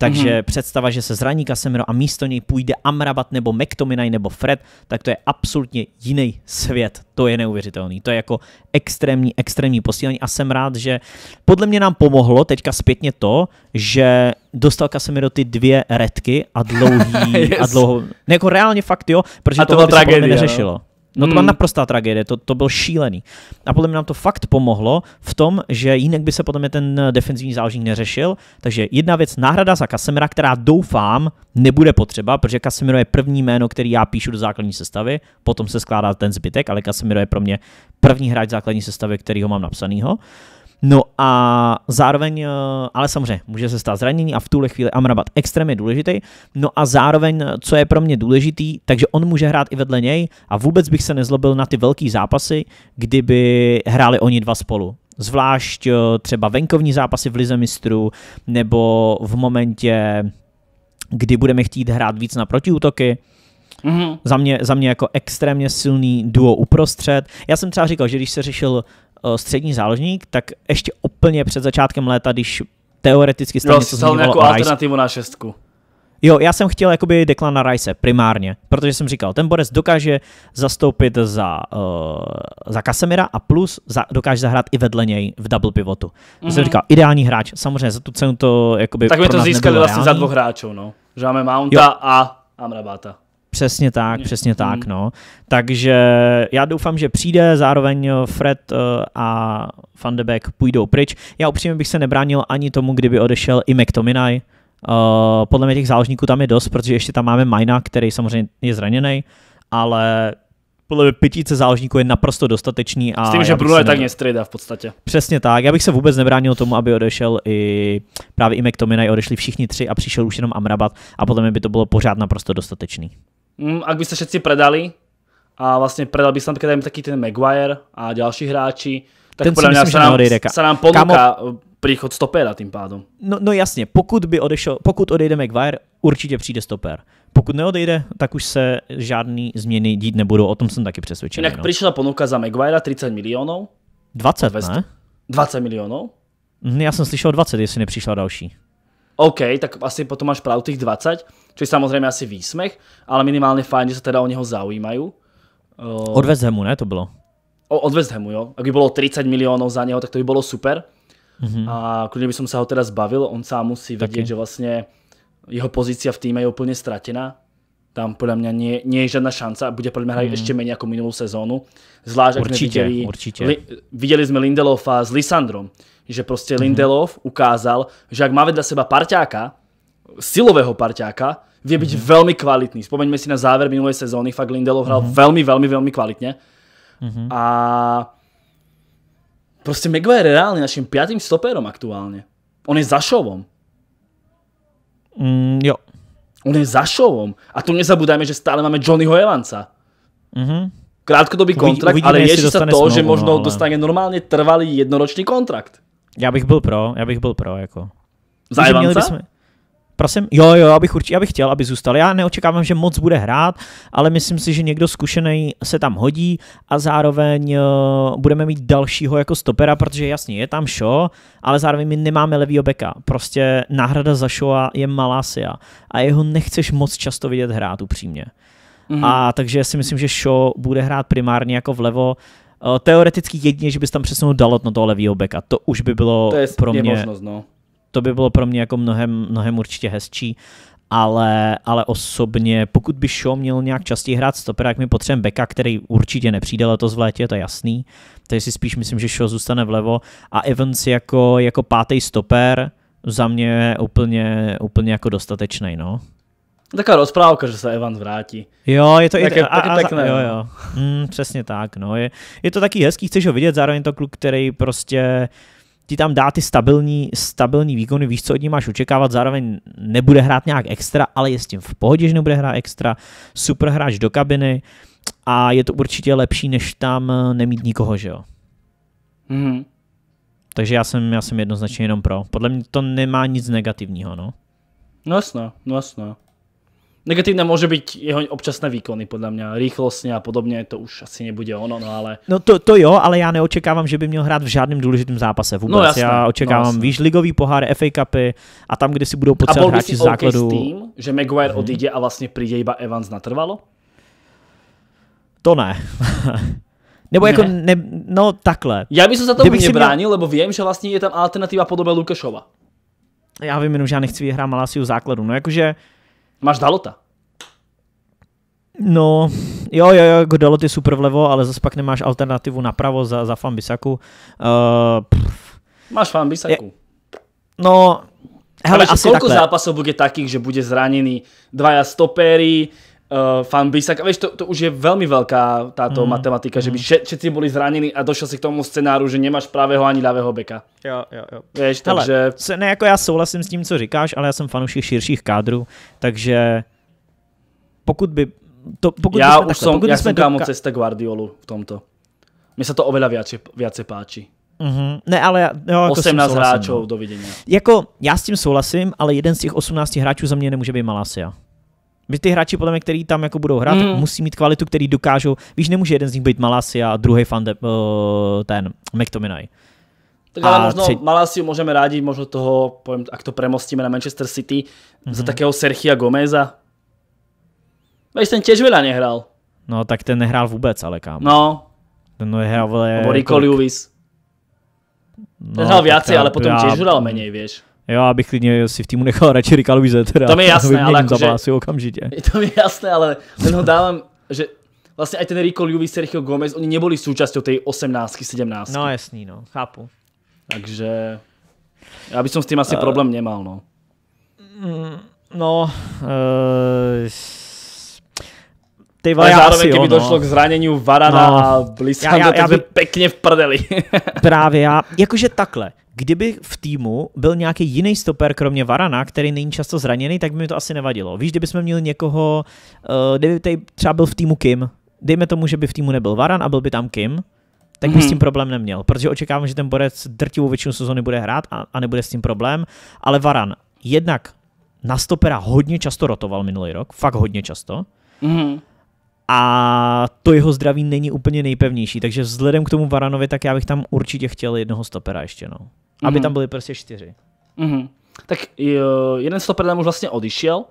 Takže mm-hmm. představa, že se zraní Casemiro a místo něj půjde Amrabat nebo McTominay nebo Fred, tak to je absolutně jiný svět. To je neuvěřitelný. To je jako extrémní, extrémní posílení a jsem rád, že podle mě nám pomohlo teďka zpětně to, že dostal Casemiro ty dvě redky a dlouhý yes. a dlouho. Ne, jako reálně fakt jo, protože a to bylo tragédie, no. neřešilo. No. No to byla hmm. naprostá tragédie, to, to byl šílený. A podle mě nám to fakt pomohlo v tom, že jinak by se potom ten eh, defenzivní záložník neřešil. Takže jedna věc, náhrada za Kasemira, která doufám nebude potřeba, protože Kasemiro je první jméno, který já píšu do základní sestavy, potom se skládá ten zbytek, ale Kasemiro je pro mě první hráč základní sestavy, který ho mám napsanýho. Uh, No a zároveň, eh, ale samozřejmě, může se stát zranění a v tuhle chvíli Amrabat extrémně důležitý. No a zároveň, eh, co je pro mě důležitý, takže on může hrát i vedle něj a vůbec bych se nezlobil na ty velký zápasy, kdyby hráli oni dva spolu zvlášť eh, třeba venkovní zápasy v Lize mistrů, nebo v momentě, kdy budeme chtít hrát víc na protiútoky. Mm-hmm. Za, mě, za mě jako extrémně silný duo uprostřed. Já jsem třeba říkal, že když se řešil Eh, střední záložník, tak ještě úplně před začátkem léta, když teoreticky stále něco zmiňovalo jako alternativu na šestku. Jo, já jsem chtěl jakoby na Rice primárně, protože jsem říkal, ten Borec dokáže zastoupit za, uh, za Kasemira a plus za, dokáže zahrát i vedle něj v double pivotu. Mm-hmm. Já jsem mhm. říkal, ideální hráč, samozřejmě za tu cenu to jakoby Tak by to získali vlastně za dvou
hráčů, no. Že máme Mounta jo. a Amrabata.
Přesně tak, přesně tak, mhm. no. Takže já doufám, že přijde, zároveň eh, Fred eh, a Van de Beek půjdou pryč. Já upřímně bych se nebránil ani tomu, kdyby odešel i McTominay. Uh, podle mě těch záložníků tam je dost, protože ještě tam máme Majna, který samozřejmě je zraněný, ale podle mě pětice záložníků je naprosto dostatečný. A S tím, že Bruno je tak nestrida v podstatě. Přesně tak. Já bych se vůbec nebránil tomu, aby odešel i právě i McTominay, odešli všichni tři a přišel už jenom Amrabat a podle mě by to bylo pořád naprosto dostatečný.
Mm, ak by sa všetci predali a vlastne predal by sa napríklad
aj taký ten Maguire a ďalší hráči, tak ten podľa mňa sa nám, sa nám ponúka Kámo... příchod stopera tím pádem. No, no jasne, pokud by odešel, pokud odejde Maguire, určitě přijde stoper. Pokud neodejde, tak už se žádný změny dít nebudou, o tom jsem taky přesvědčený. Jinak no. přišla
ponuka za Maguire 30 milionů.
20, 20, ne?
20 milionů?
Hm, já jsem slyšel 20, jestli nepřišla další.
OK, tak asi potom máš pravdu těch 20. Což samozřejmě asi výsmech, ale minimálně fajn, že se teda o neho zaujímají. Uh, eh, od West Hamu, ne, to bylo? O, od West Hamu, jo. Ak by bylo 30 milionů za něho, tak to by bylo super. Mhm. A kľudne by som sa ho teda zbavil, on sám musí vedieť, že vlastně jeho pozícia v týme je úplně stratená. Tam podľa mňa nie, je žádná šance a bude podľa mňa hrať mhm. ešte menej ako jako minulou sezónu. Zvlášť, ak viděli, videli jsme Lindelofa s Lisandrom, že prostě mhm. Lindelof ukázal, že jak má vedľa seba parťáka, silového parťáka vie byť mm-hmm. veľmi kvalitný. Spomeňme si na záver minulej sezóny, fakt Lindelov hral mm-hmm. veľmi, veľmi, veľmi kvalitne. Mm-hmm. A proste Maguire je reálne našim piatým stoperom aktuálne. On je za šovom.
Mm, jo. On je
za šovom. A tu nezabúdajme, že stále máme Johnnyho Evansa. Mm-hmm. Krátkodobý kontrakt, Uvidíme, ale ještě sa to, smlouvu, že možno no, ale... dostane normálne trvalý jednoročný kontrakt.
Já bych byl pro, já bych byl pro, jako. Za Evansa? Bychom... Prosím, jo, jo, abych určitě, já bych chtěl, aby zůstal. Já neočekávám, že moc bude hrát, ale myslím si, že někdo zkušený se tam hodí a zároveň uh, budeme mít dalšího jako stopera, protože jasně, je tam Šo, ale zároveň my nemáme levýho beka. Prostě náhrada za Shoa je Malasia a jeho nechceš moc často vidět hrát upřímně. Mm-hmm. A takže si myslím, že Šo bude hrát primárně jako vlevo. Eh, teoreticky jedině, že bys tam přesunul Dalot na toho levýho beka. To už by bylo to je, pro mě je možnost, no to by bylo pro mě jako mnohem, mnohem určitě hezčí ale, ale osobně, pokud by Shaw měl nějak častěji hrát stopera, jak mi potřebujeme beka, který určitě nepřijde letos v létě, to je jasný, takže si spíš myslím, že Shaw zůstane vlevo a Evans jako, jako pátý stoper za mě je úplně, úplně jako dostatečný, no.
Taková rozprávka, že se Evans vrátí. Jo, je to tak je, a, a, Jo, no. jo.
Mm, přesně tak, no. Je, je, to taky hezký, chceš ho vidět, zároveň to kluk, který prostě ti tam dá ty stabilní, stabilní výkony, víš, co od ní máš očekávat, zároveň nebude hrát nějak extra, ale je s tím v pohodě, že nebude hrát extra, super hráč do kabiny a je to určitě lepší, než tam eh, nemít nikoho, že jo. Mm. Takže já jsem, já jsem jednoznačně jenom pro. Podle mě to nemá nic negativního, no.
No jasno, no jasno. Negatívne môže byť jeho občasné výkony, podľa mňa, Rýchlosne a podobně, to už asi nebude ono, no ale...
No to, to jo, ale já neočekávám, že by měl hrát v žádném důležitém zápase vůbec. No, jasné, já očekávám, no, jasné. ligový pohár, FA Cupy a tam, kde si budou potřebovat hráči z základu. Okay s tým,
že Maguire hmm. odíde a vlastně príde iba Evans natrvalo? To ne.
Nebo ne. jako, ne, no takhle. Já bych se za tomu nebránil,
měl... lebo vím, že vlastně je tam alternativa
podobě Lukášova. Já vím jenom, že já nechci vyhrát Malasiu základu. No jakože... Máš Dalota. No, jo, jo, jo, jako Dalot je super vlevo, ale zase pak nemáš alternativu napravo za, za Fambisaku. Uh,
Máš Fambisaku. Je,
no, hele, ale asi koľko takhle.
zápasov bude takých, že bude zranený dvaja stopéry, uh, fanbase, a vieš, to, to už je veľmi veľká táto mm. matematika, že by mhm. všetci boli zranení a došel si k tomu scénáru, že nemáš pravého ani ľavého beka.
Jo, jo, jo. Vieš, Hele, takže... Se, ne, jako já souhlasím s tím, co říkáš, ale já jsem fanoušek širších kádrů, takže pokud by... To, pokud já už takhle, som, pokud já jsem kámo do... cesta
Guardiolu v tomto. Mně se to oveľa viacej, viacej páči.
Mm-hmm. Ne, ale jo, jako 18 hráčů, no. dovidenia. Jako, já s tím souhlasím, ale jeden z těch 18 hráčů za mě nemůže být Malasia ty hráči, podle mě, který tam jako budou hrát, mm. musí mít kvalitu, který dokážou. Víš, nemůže jeden z nich být Malasia a druhý fan de, uh, ten McTominay. Tak ale a možno tři...
Malasiu můžeme rádiť, možno toho, povím, ak to premostíme na Manchester City, mm-hmm. za mhm. takého Serchia Gomeza. Víš, ten těž veľa nehrál.
No tak ten nehrál vůbec, ale kam? No. no ten nehrál veľa... Nebo Rico
Lewis. No, hral viacej, ale potom těž hrál hral menej, vieš.
Jo, abych klidně si v týmu nechal radši Rika Luise, teda. To mi je jasné, ale jako, že... okamžitě.
To mi je jasné, ale ten ho dávám, že vlastně i ten Rico Lewis, Sergio Gomez, oni neboli součástí tej 18 17
No jasný, no, chápu.
Takže já bych s tím asi uh, problém nemal, no.
Mm, no, uh, ty vole, Ale zároveň, kdyby no. došlo k zranění Varana no. a Lisanda, já, já, já by...
pěkně v prdeli.
právě já, jakože takhle kdyby v týmu byl nějaký jiný stoper, kromě Varana, který není často zraněný, tak by mi to asi nevadilo. Víš, kdyby jsme měli někoho, uh, kdyby tady třeba byl v týmu Kim, dejme tomu, že by v týmu nebyl Varan a byl by tam Kim, tak bych s mhm. tím problém neměl, protože očekávám, že ten borec drtivou většinu sezóny bude hrát a, a nebude s tím problém, ale Varan jednak na stopera hodně často rotoval minulý rok, fakt hodně často. Mm. A to jeho zdraví není úplně nejpevnější, takže vzhledem k tomu Varanovi, tak já bych tam určitě chtěl jednoho stopera ještě. No mm-hmm. aby mhm. tam byly prostě čtyři.
Mm-hmm. Tak jo, e, jeden stoper už vlastně odišel,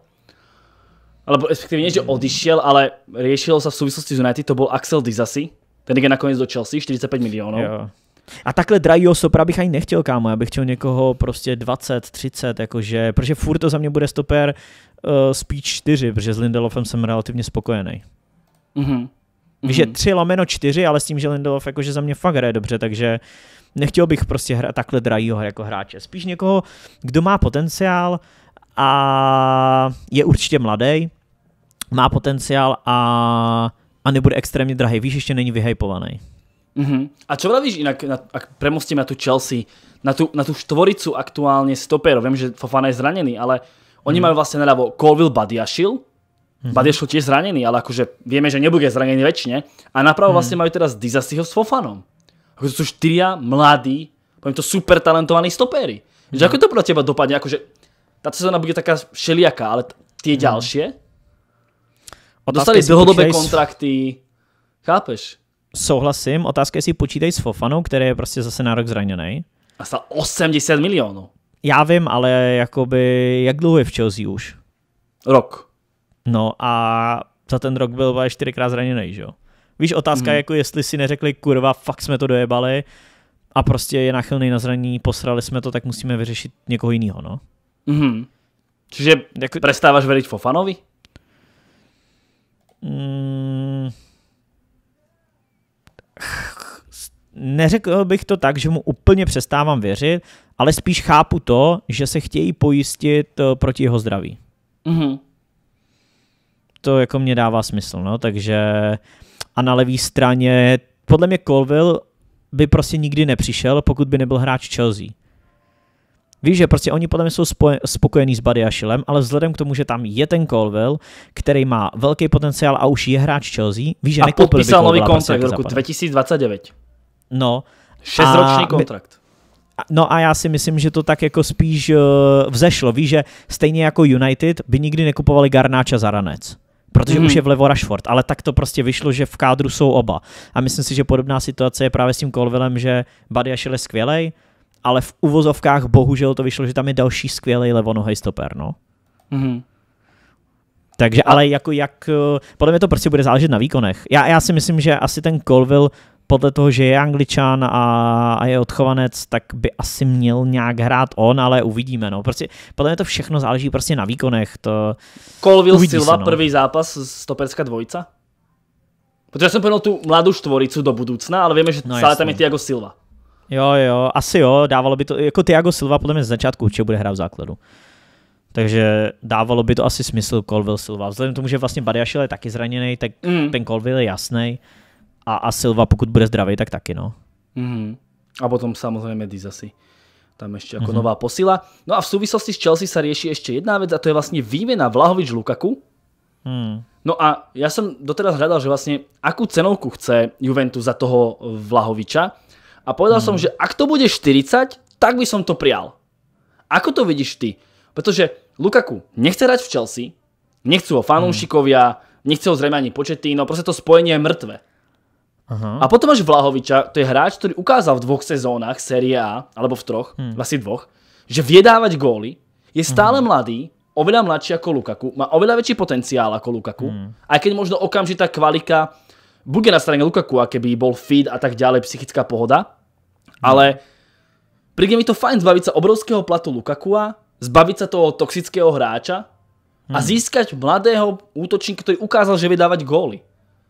alebo respektive že odišel, ale riešilo sa v súvislosti s United, to bol Axel Dizasi, ten je nakonec do Chelsea, 45 milionů. Jo.
A takhle drahýho sopra bych ani nechtěl, kámo, já bych chtěl někoho prostě 20, 30, jakože, protože furt to za mě bude stoper uh, spíš 4, protože s Lindelofem jsem relativně spokojený.
Mhm. Víš, mm-hmm. že
3 mhm. lomeno 4, ale s tím, že Lindelof jakože za mě fakt hraje dobře, takže uh, Nechtěl bych prostě hra, takhle drahýho jako hráče. Spíš někoho, kdo má potenciál a je určitě mladý, má potenciál a, a nebude extrémně drahý. Víš, ještě není vyhypovaný.
Mm-hmm. A co vravíš jinak na, ak premostíme na tu Chelsea, na tu na tu štvoricu aktuálně stoperov, Vím, že Fofana je zraněný, ale oni mm. mají vlastně nedávo Colville Badiašil, mm-hmm. Badiašil tiež zranený, ale akože vieme, že nebude zranený väčšine, a napravo mm. vlastne majú teraz Dizasiho s Fofanom. Jako, to sú štyria mladí, poviem to, super talentovaní stopéry. Že ako to pro teba dopadne? Akože táto sezóna bude taká všelijaká, ale tie mm. ďalšie?
Otázka Dostali dlhodobé
kontrakty. Chápeš?
Souhlasím. Otázka, jestli počítají s Fofanou, který je prostě zase na rok zraněný.
A stal 80 milionů.
Já vím, ale jakoby, jak dlouho je v Chelsea už? Rok. No a za ten rok byl čtyřikrát zraněný, že jo? Víš, otázka mm. jako jestli si neřekli, kurva, fakt jsme to dojebali a prostě je nachylný na zranění, posrali jsme to, tak musíme vyřešit někoho jiného, no.
Mm. Čiže jako... prestáváš veriť Fofanovi?
Mm. Neřekl bych to tak, že mu úplně přestávám věřit, ale spíš chápu to, že se chtějí pojistit eh, proti jeho zdraví. Mm. To jako mě dává smysl, no, takže a na levé straně podle mě Colville by prostě nikdy nepřišel, pokud by nebyl hráč Chelsea. Víš, že prostě oni podle mě jsou spokojení s Badiašilem, ale vzhledem k tomu, že tam je ten Colville, který má velký potenciál a už je hráč Chelsea, víš, že nekoupil podpísal by nový prostě kontrakt jako v roku
2029. No. Šestroční kontrakt.
No a já si myslím, že to tak jako spíš uh, vzešlo. Víš, že stejně jako United by nikdy nekupovali Garnáča za ranec protože mm. už mhm. je vlevo Rashford, ale tak to prostě vyšlo, že v kádru jsou oba. A myslím si, že podobná situace je právě s tím Colvillem, že Badiashil je skvělej, ale v uvozovkách bohužel to vyšlo, že tam je další skvělý levonohej stoper, no. Mm. Takže ale jako jak, eh, podle mě to prostě bude záležet na výkonech. Já, já si myslím, že asi ten Colville podle toho, že je angličan a, a je odchovanec, tak by asi měl nějak hrát on, ale uvidíme. No. Prostě, podle mě to všechno záleží prostě na výkonech. To... Colville Silva, se, no. první zápas stoperská dvojica? Protože jsem
plnil tu mladou štvoricu do budoucna, ale víme, že no, stále tam je Tiago Silva.
Jo, jo, asi jo, dávalo by to, jako Tiago Silva podle mě z začátku určitě bude hrát v základu. Takže dávalo by to asi smysl Colville Silva. Vzhledem k tomu, že vlastně Badiašil je taky zraněný, tak mm. ten Colville je jasný a, a Silva, pokud bude zdravý, tak taky, no.
Mm-hmm. A potom Diz asi. Tam ještě jako mm-hmm. nová posila. No a v souvislosti s Chelsea se řeší ještě jedna věc, a to je vlastně výměna Vlahovič Lukaku. Mm. No a já jsem doteraz hledal, že vlastně akou cenovku chce Juventus za toho Vlahoviča a povedal mm. že ak to bude 40, tak by som to prijal. Ako to vidíš ty? Protože Lukaku nechce hrať v Chelsea, nechcú ho mhm. fanúšikovia, mm. nechce ho zřejmě ani početí, no prostě to spojení je mrtvé. Aha. A potom máš Vlahoviča, to je hráč, ktorý ukázal v dvoch sezónach Serie A, alebo v troch, hmm. asi dvoch, že vie dávať góly, je stále hmm. mladý, oveľa mladší ako Lukaku, má oveľa väčší potenciál ako Lukaku, hmm. aj keď možno okamžitá kvalika bude na strane Lukaku, a keby bol feed a tak ďalej, psychická pohoda, hmm. ale príde mi to fajn zbaviť sa obrovského platu Lukakua, zbaviť sa toho toxického hráča a hmm. získať mladého útočníka, ktorý ukázal, že vie dávať góly.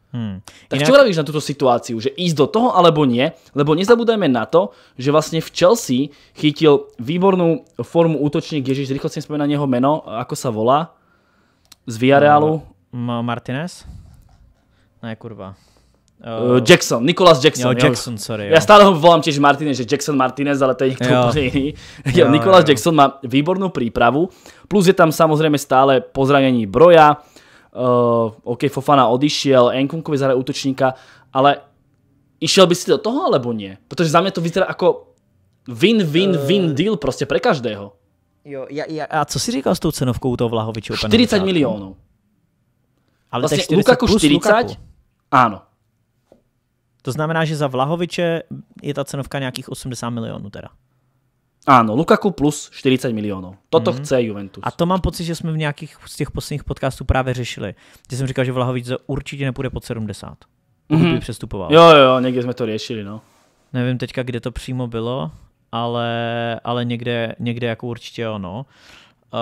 Hmm. Tak Inak... čo vravíš na túto situáciu, že ísť do toho alebo nie? Lebo nezabúdajme na to, že vlastne v Chelsea chytil výbornú formu útočník, Ježiš, rýchlo si spomínam jeho meno, ako sa volá, z Villarealu.
Uh, Martinez? Ne, kurva. Uh, Jackson, Nicholas Jackson. Jo, Jackson, jo. sorry. Jo. Ja
stále ho volám tiež Martinez, že Jackson Martinez, ale to je niekto úplne iný. Nicholas jo, Jackson má výbornú prípravu, plus je tam samozrejme stále pozranení Broja, uh, OK, Fofana odišiel, Enkunkovi jako zahraje útočníka, ale išiel by si do toho alebo nie? Protože za mě to vyzerá jako win-win-win uh... Eh. deal prostě
pre každého. Jo, ja, ja. A co si říkal s tou cenovkou toho Vlahoviče? 40 milionů. Ale vlastně 40 Lukaku 40, Lukaku. ano. To znamená, že za Vlahoviče je ta cenovka nějakých 80 milionů teda.
Áno, Lukaku plus 40 miliónov. Toto mm-hmm. chce Juventus. A
to mám pocit, že jsme v nějakých z těch posledních podcastů právě řešili. Kde jsem říkal, že Vlahovic určitě nepůjde pod 70. mm-hmm. by přestupoval. Jo, jo, někde jsme to řešili, no. Nevím teďka, kde to přímo bylo, ale, ale někde, někde jako určitě ono. Uh,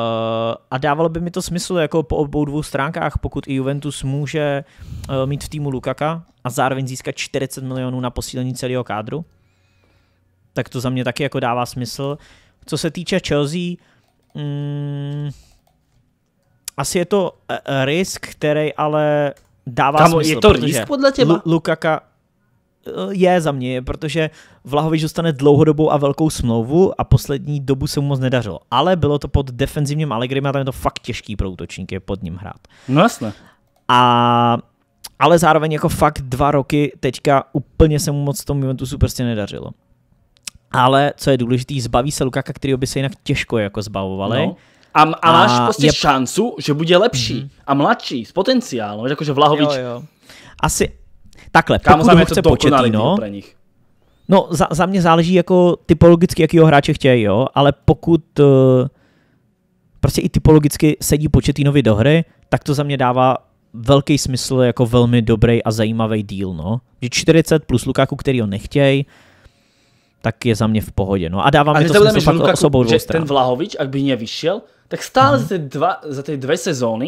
eh, a dávalo by mi to smysl jako po obou dvou stránkách, pokud i Juventus může uh, mít v týmu Lukaka a zároveň získat 40 milionů na posílení celého kádru, tak to za mě taky jako dává smysl. Co se týče Chelsea, mm, asi je to eh, eh, risk, který ale dává Tam smysl. Je to risk podle těma? Lukaka eh, je za mě, protože Vlahovič dostane dlouhodobou a velkou smlouvu a poslední dobu se mu moc nedařilo. Ale bylo to pod defenzivním Allegrim a tam je to fakt těžký pro útočníky pod ním hrát. No jasné. A ale zároveň jako fakt dva roky teďka úplně se mu moc tomu Juventusu prostě nedařilo ale co je důležité, zbaví se Lukaka, který by se jinak těžko jako zbavovali. No. A, a máš a prostě je...
šancu, že bude lepší mm-hmm. a mladší, s potenciálem, jakože Vlahovič. Jo, jo. Asi
takhle, Kámo, pokud ho chce početí, no No za, za mě záleží jako typologicky, jakýho hráče chtějí, jo, ale pokud uh, prostě i typologicky sedí Početinovi do hry, tak to za mě dává velký smysl jako velmi dobrý a zajímavý deal, no. Že 40 plus Lukaku, který ho nechtějí, tak je za mě v pohodě. No a dávám a mi to smysl fakt osobou dvou stran. Ten
Vlahovič, ak by nevyšiel, tak stále uh-huh. za, tie dva, za tie dve sezóny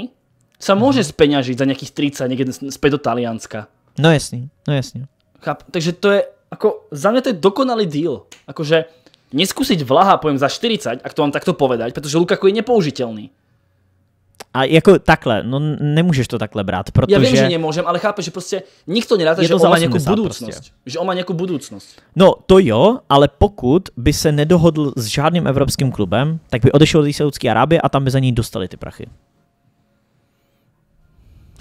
sa môže mhm. speňažiť za nejakých 30 někde späť do Talianska.
No jasný, no jasný.
Cháp, takže to je, ako, za mňa to je dokonalý deal. Akože neskúsiť Vlaha, poviem, za 40, ak to mám takto povedať, pretože Lukaku je nepoužiteľný.
A jako takhle, no nemůžeš to takhle brát, protože... Já vím, že
nemůžem, ale chápeš, že prostě nikto nedá, že on má nějakou budoucnost. Prostě. Že on má nějakou budoucnost.
No to jo, ale pokud by se nedohodl s žádným evropským klubem, tak by odešel do Saudské Arábie a tam by za ní dostali ty prachy.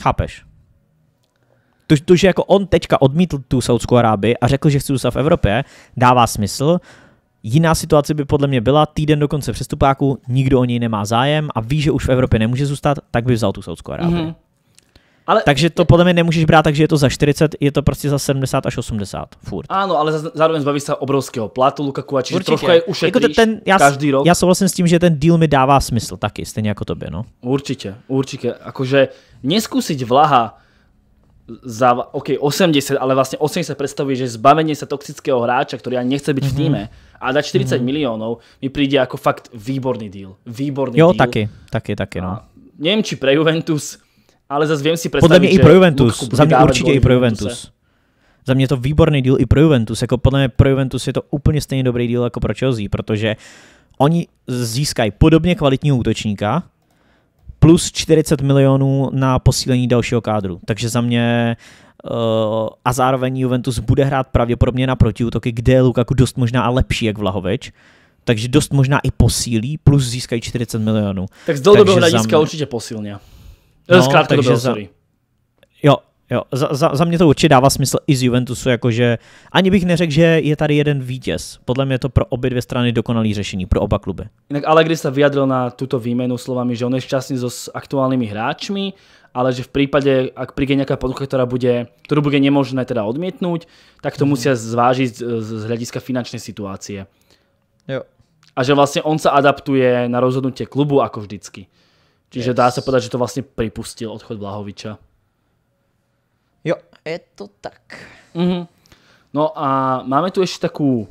Chápeš? To, to, že jako on teďka odmítl tu Saudskou Arábii a řekl, že chce zůstat v Evropě, dává smysl, Jiná situace by podle mě byla týden do konce přestupáku, nikdo o něj nemá zájem a ví, že už v Evropě nemůže zůstat, tak by vzal tu Saudskou Arábii. Mm-hmm. Ale... Takže to podle mě nemůžeš brát, takže je to za 40, je to prostě za 70 až 80. Furt.
Ano, ale zároveň zbavíš se obrovského platu Lukaku, a čiže trochu je ušetříš jako ten, já, každý rok.
Já souhlasím s tím, že ten deal mi dává smysl taky, stejně jako tobě. No.
Určitě, určitě. Akože neskusit vlaha za OK, 80, ale vlastne 80 predstavuje, že zbavenie sa toxického hráča, ktorý ani nechce byť mm-hmm. v mhm. týme a dať 40 mm-hmm. miliónov, mi príde ako fakt výborný deal. Výborný jo, deal. Jo, také,
také, také. no.
neviem, či pre Juventus, ale zase viem si že Podle mě i pro Juventus, za mě určitě i pro Juventus.
Za mě je to výborný deal i pro Juventus, jako podle mě pro Juventus je to úplně stejně dobrý deal jako pro Chelsea, protože oni získají podobně kvalitního útočníka, plus 40 milionů na posílení dalšího kádru. Takže za mě eh, a zároveň Juventus bude hrát pravděpodobně na protiútoky, kde je Lukaku dost možná a lepší jak Vlahovič. Takže dost možná i posílí, plus získají 40 milionů. Tak z dlouhodobého hlediska mě...
určitě posilně. No, eh, z krátkodobého, za...
Jo, Jo, za, za, za mě to určitě dává smysl i z Juventusu, jakože ani bych neřekl, že je tady jeden vítěz. Podle mě je to pro obě dvě strany dokonalý řešení, pro oba kluby.
Jinak Allegri se vyjadřil na tuto výmenu slovami, že on je šťastný so s aktuálními hráčmi, ale že v případě, ak príde nějaká podruha, která bude, kterou bude nemožné teda odmítnout, tak to mm. musí zvážit z hlediska finanční situace. Jo. A že vlastně on se adaptuje na rozhodnutí klubu jako vždycky. Čiže yes. dá se podat, že to vlastně připustil odchod Blahoviča.
Je to tak.
Mm-hmm. No a máme tu ještě takovou uh,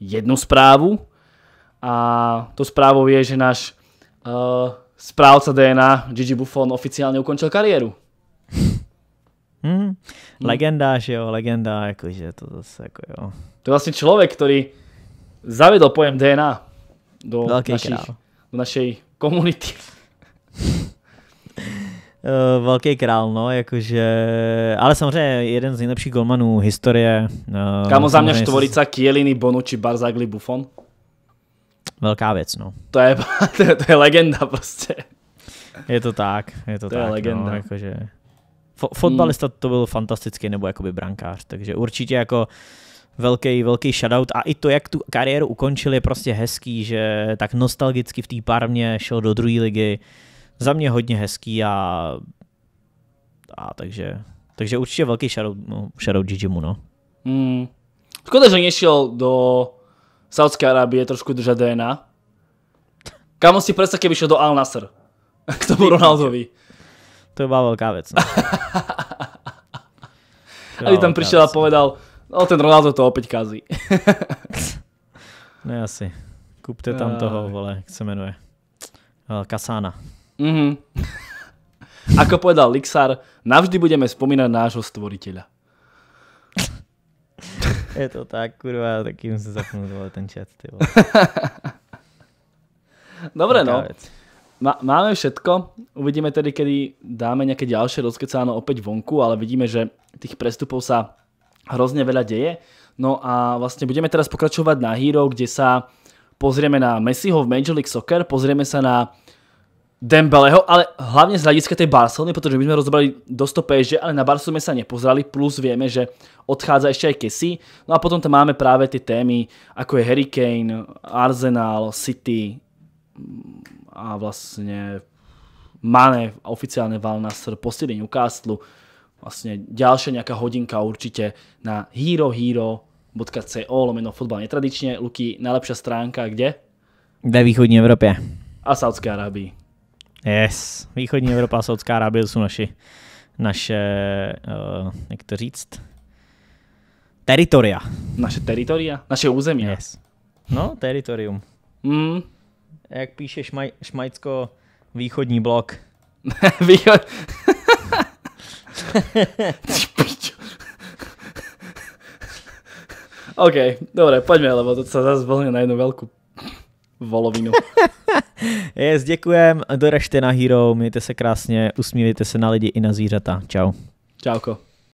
jednu zprávu a to zprávou je, že náš uh, eh, správca DNA Gigi Buffon oficiálně ukončil kariéru.
Hmm. Legenda, že jo, legenda, jakože to zase jako jo.
To je vlastně člověk, který zavedl pojem DNA do, našich,
do našej komunity. uh, velký král, no, jakože, ale samozřejmě jeden z nejlepších golmanů historie. Uh, Kámo, za mě štvorica
Kieliny, Bonucci, Barzagli, Buffon.
Velká věc, no.
To je, to je, to je legenda prostě.
Je to tak, je to, to tak, je no, legenda. No, jakože. F- fotbalista hmm. to byl fantastický, nebo jakoby brankář, takže určitě jako velký, velký shoutout a i to, jak tu kariéru ukončil, je prostě hezký, že tak nostalgicky v té parmě šel do druhé ligy, za mě hodně hezký a, a takže, takže určitě velký shoutout, no, shoutout Gigimu, no.
Mm. Škoda, že nešel do Saudské Arábie trošku držet DNA. Kam si predstav, kdyby šel do Al Nasr. K tomu Ronaldovi. To je byla velká věc. No. a tam přišel a no. povedal, no ten Ronaldo to opět kazí.
ne asi. Kupte tam toho, eh. vole, jak se jmenuje. Eh, Kasána. Mhm.
Ako povedal Lixar, navždy budeme spomínať nášho stvoriteľa.
Je to tak, kurva, takým sa zapnul ten čas.
Dobre, no. máme všetko. Uvidíme tedy, kedy dáme nějaké ďalšie rozkecáno opäť vonku, ale vidíme, že tých prestupov sa hrozne veľa deje. No a vlastně budeme teraz pokračovať na Hero, kde sa pozrieme na Messiho v Major League Soccer, pozrieme sa na Dembeleho, ale hlavne z hľadiska tej Barcelony, pretože my sme rozobrali dosť to PSG, ale na Barcelone sa nepozrali, plus vieme, že odchádza ešte aj Kessi. No a potom tam máme práve tie témy, ako je Harry Kane, Arsenal, City a vlastne Mane, oficiálne Val posledný Newcastle, vlastne ďalšia nejaká hodinka určite na herohero.co lomeno fotbal netradične. Luky, najlepšia stránka kde?
Na východní Evropě. A Saudské Arábii. Yes, východní Evropa, Saudská Arábie jsou naši, naše, uh, jak to říct, teritoria.
Naše teritoria?
Naše území. Yes. No, teritorium. Mm. Jak píše šmaj, Šmajcko, východní blok. Východ...
OK, dobre, pojďme, lebo to se zase na jednu velkou volovinu.
Yes, děkujem, doražte na Hero, mějte se krásně, usmívejte se na lidi i na zvířata. Čau.
Čauko.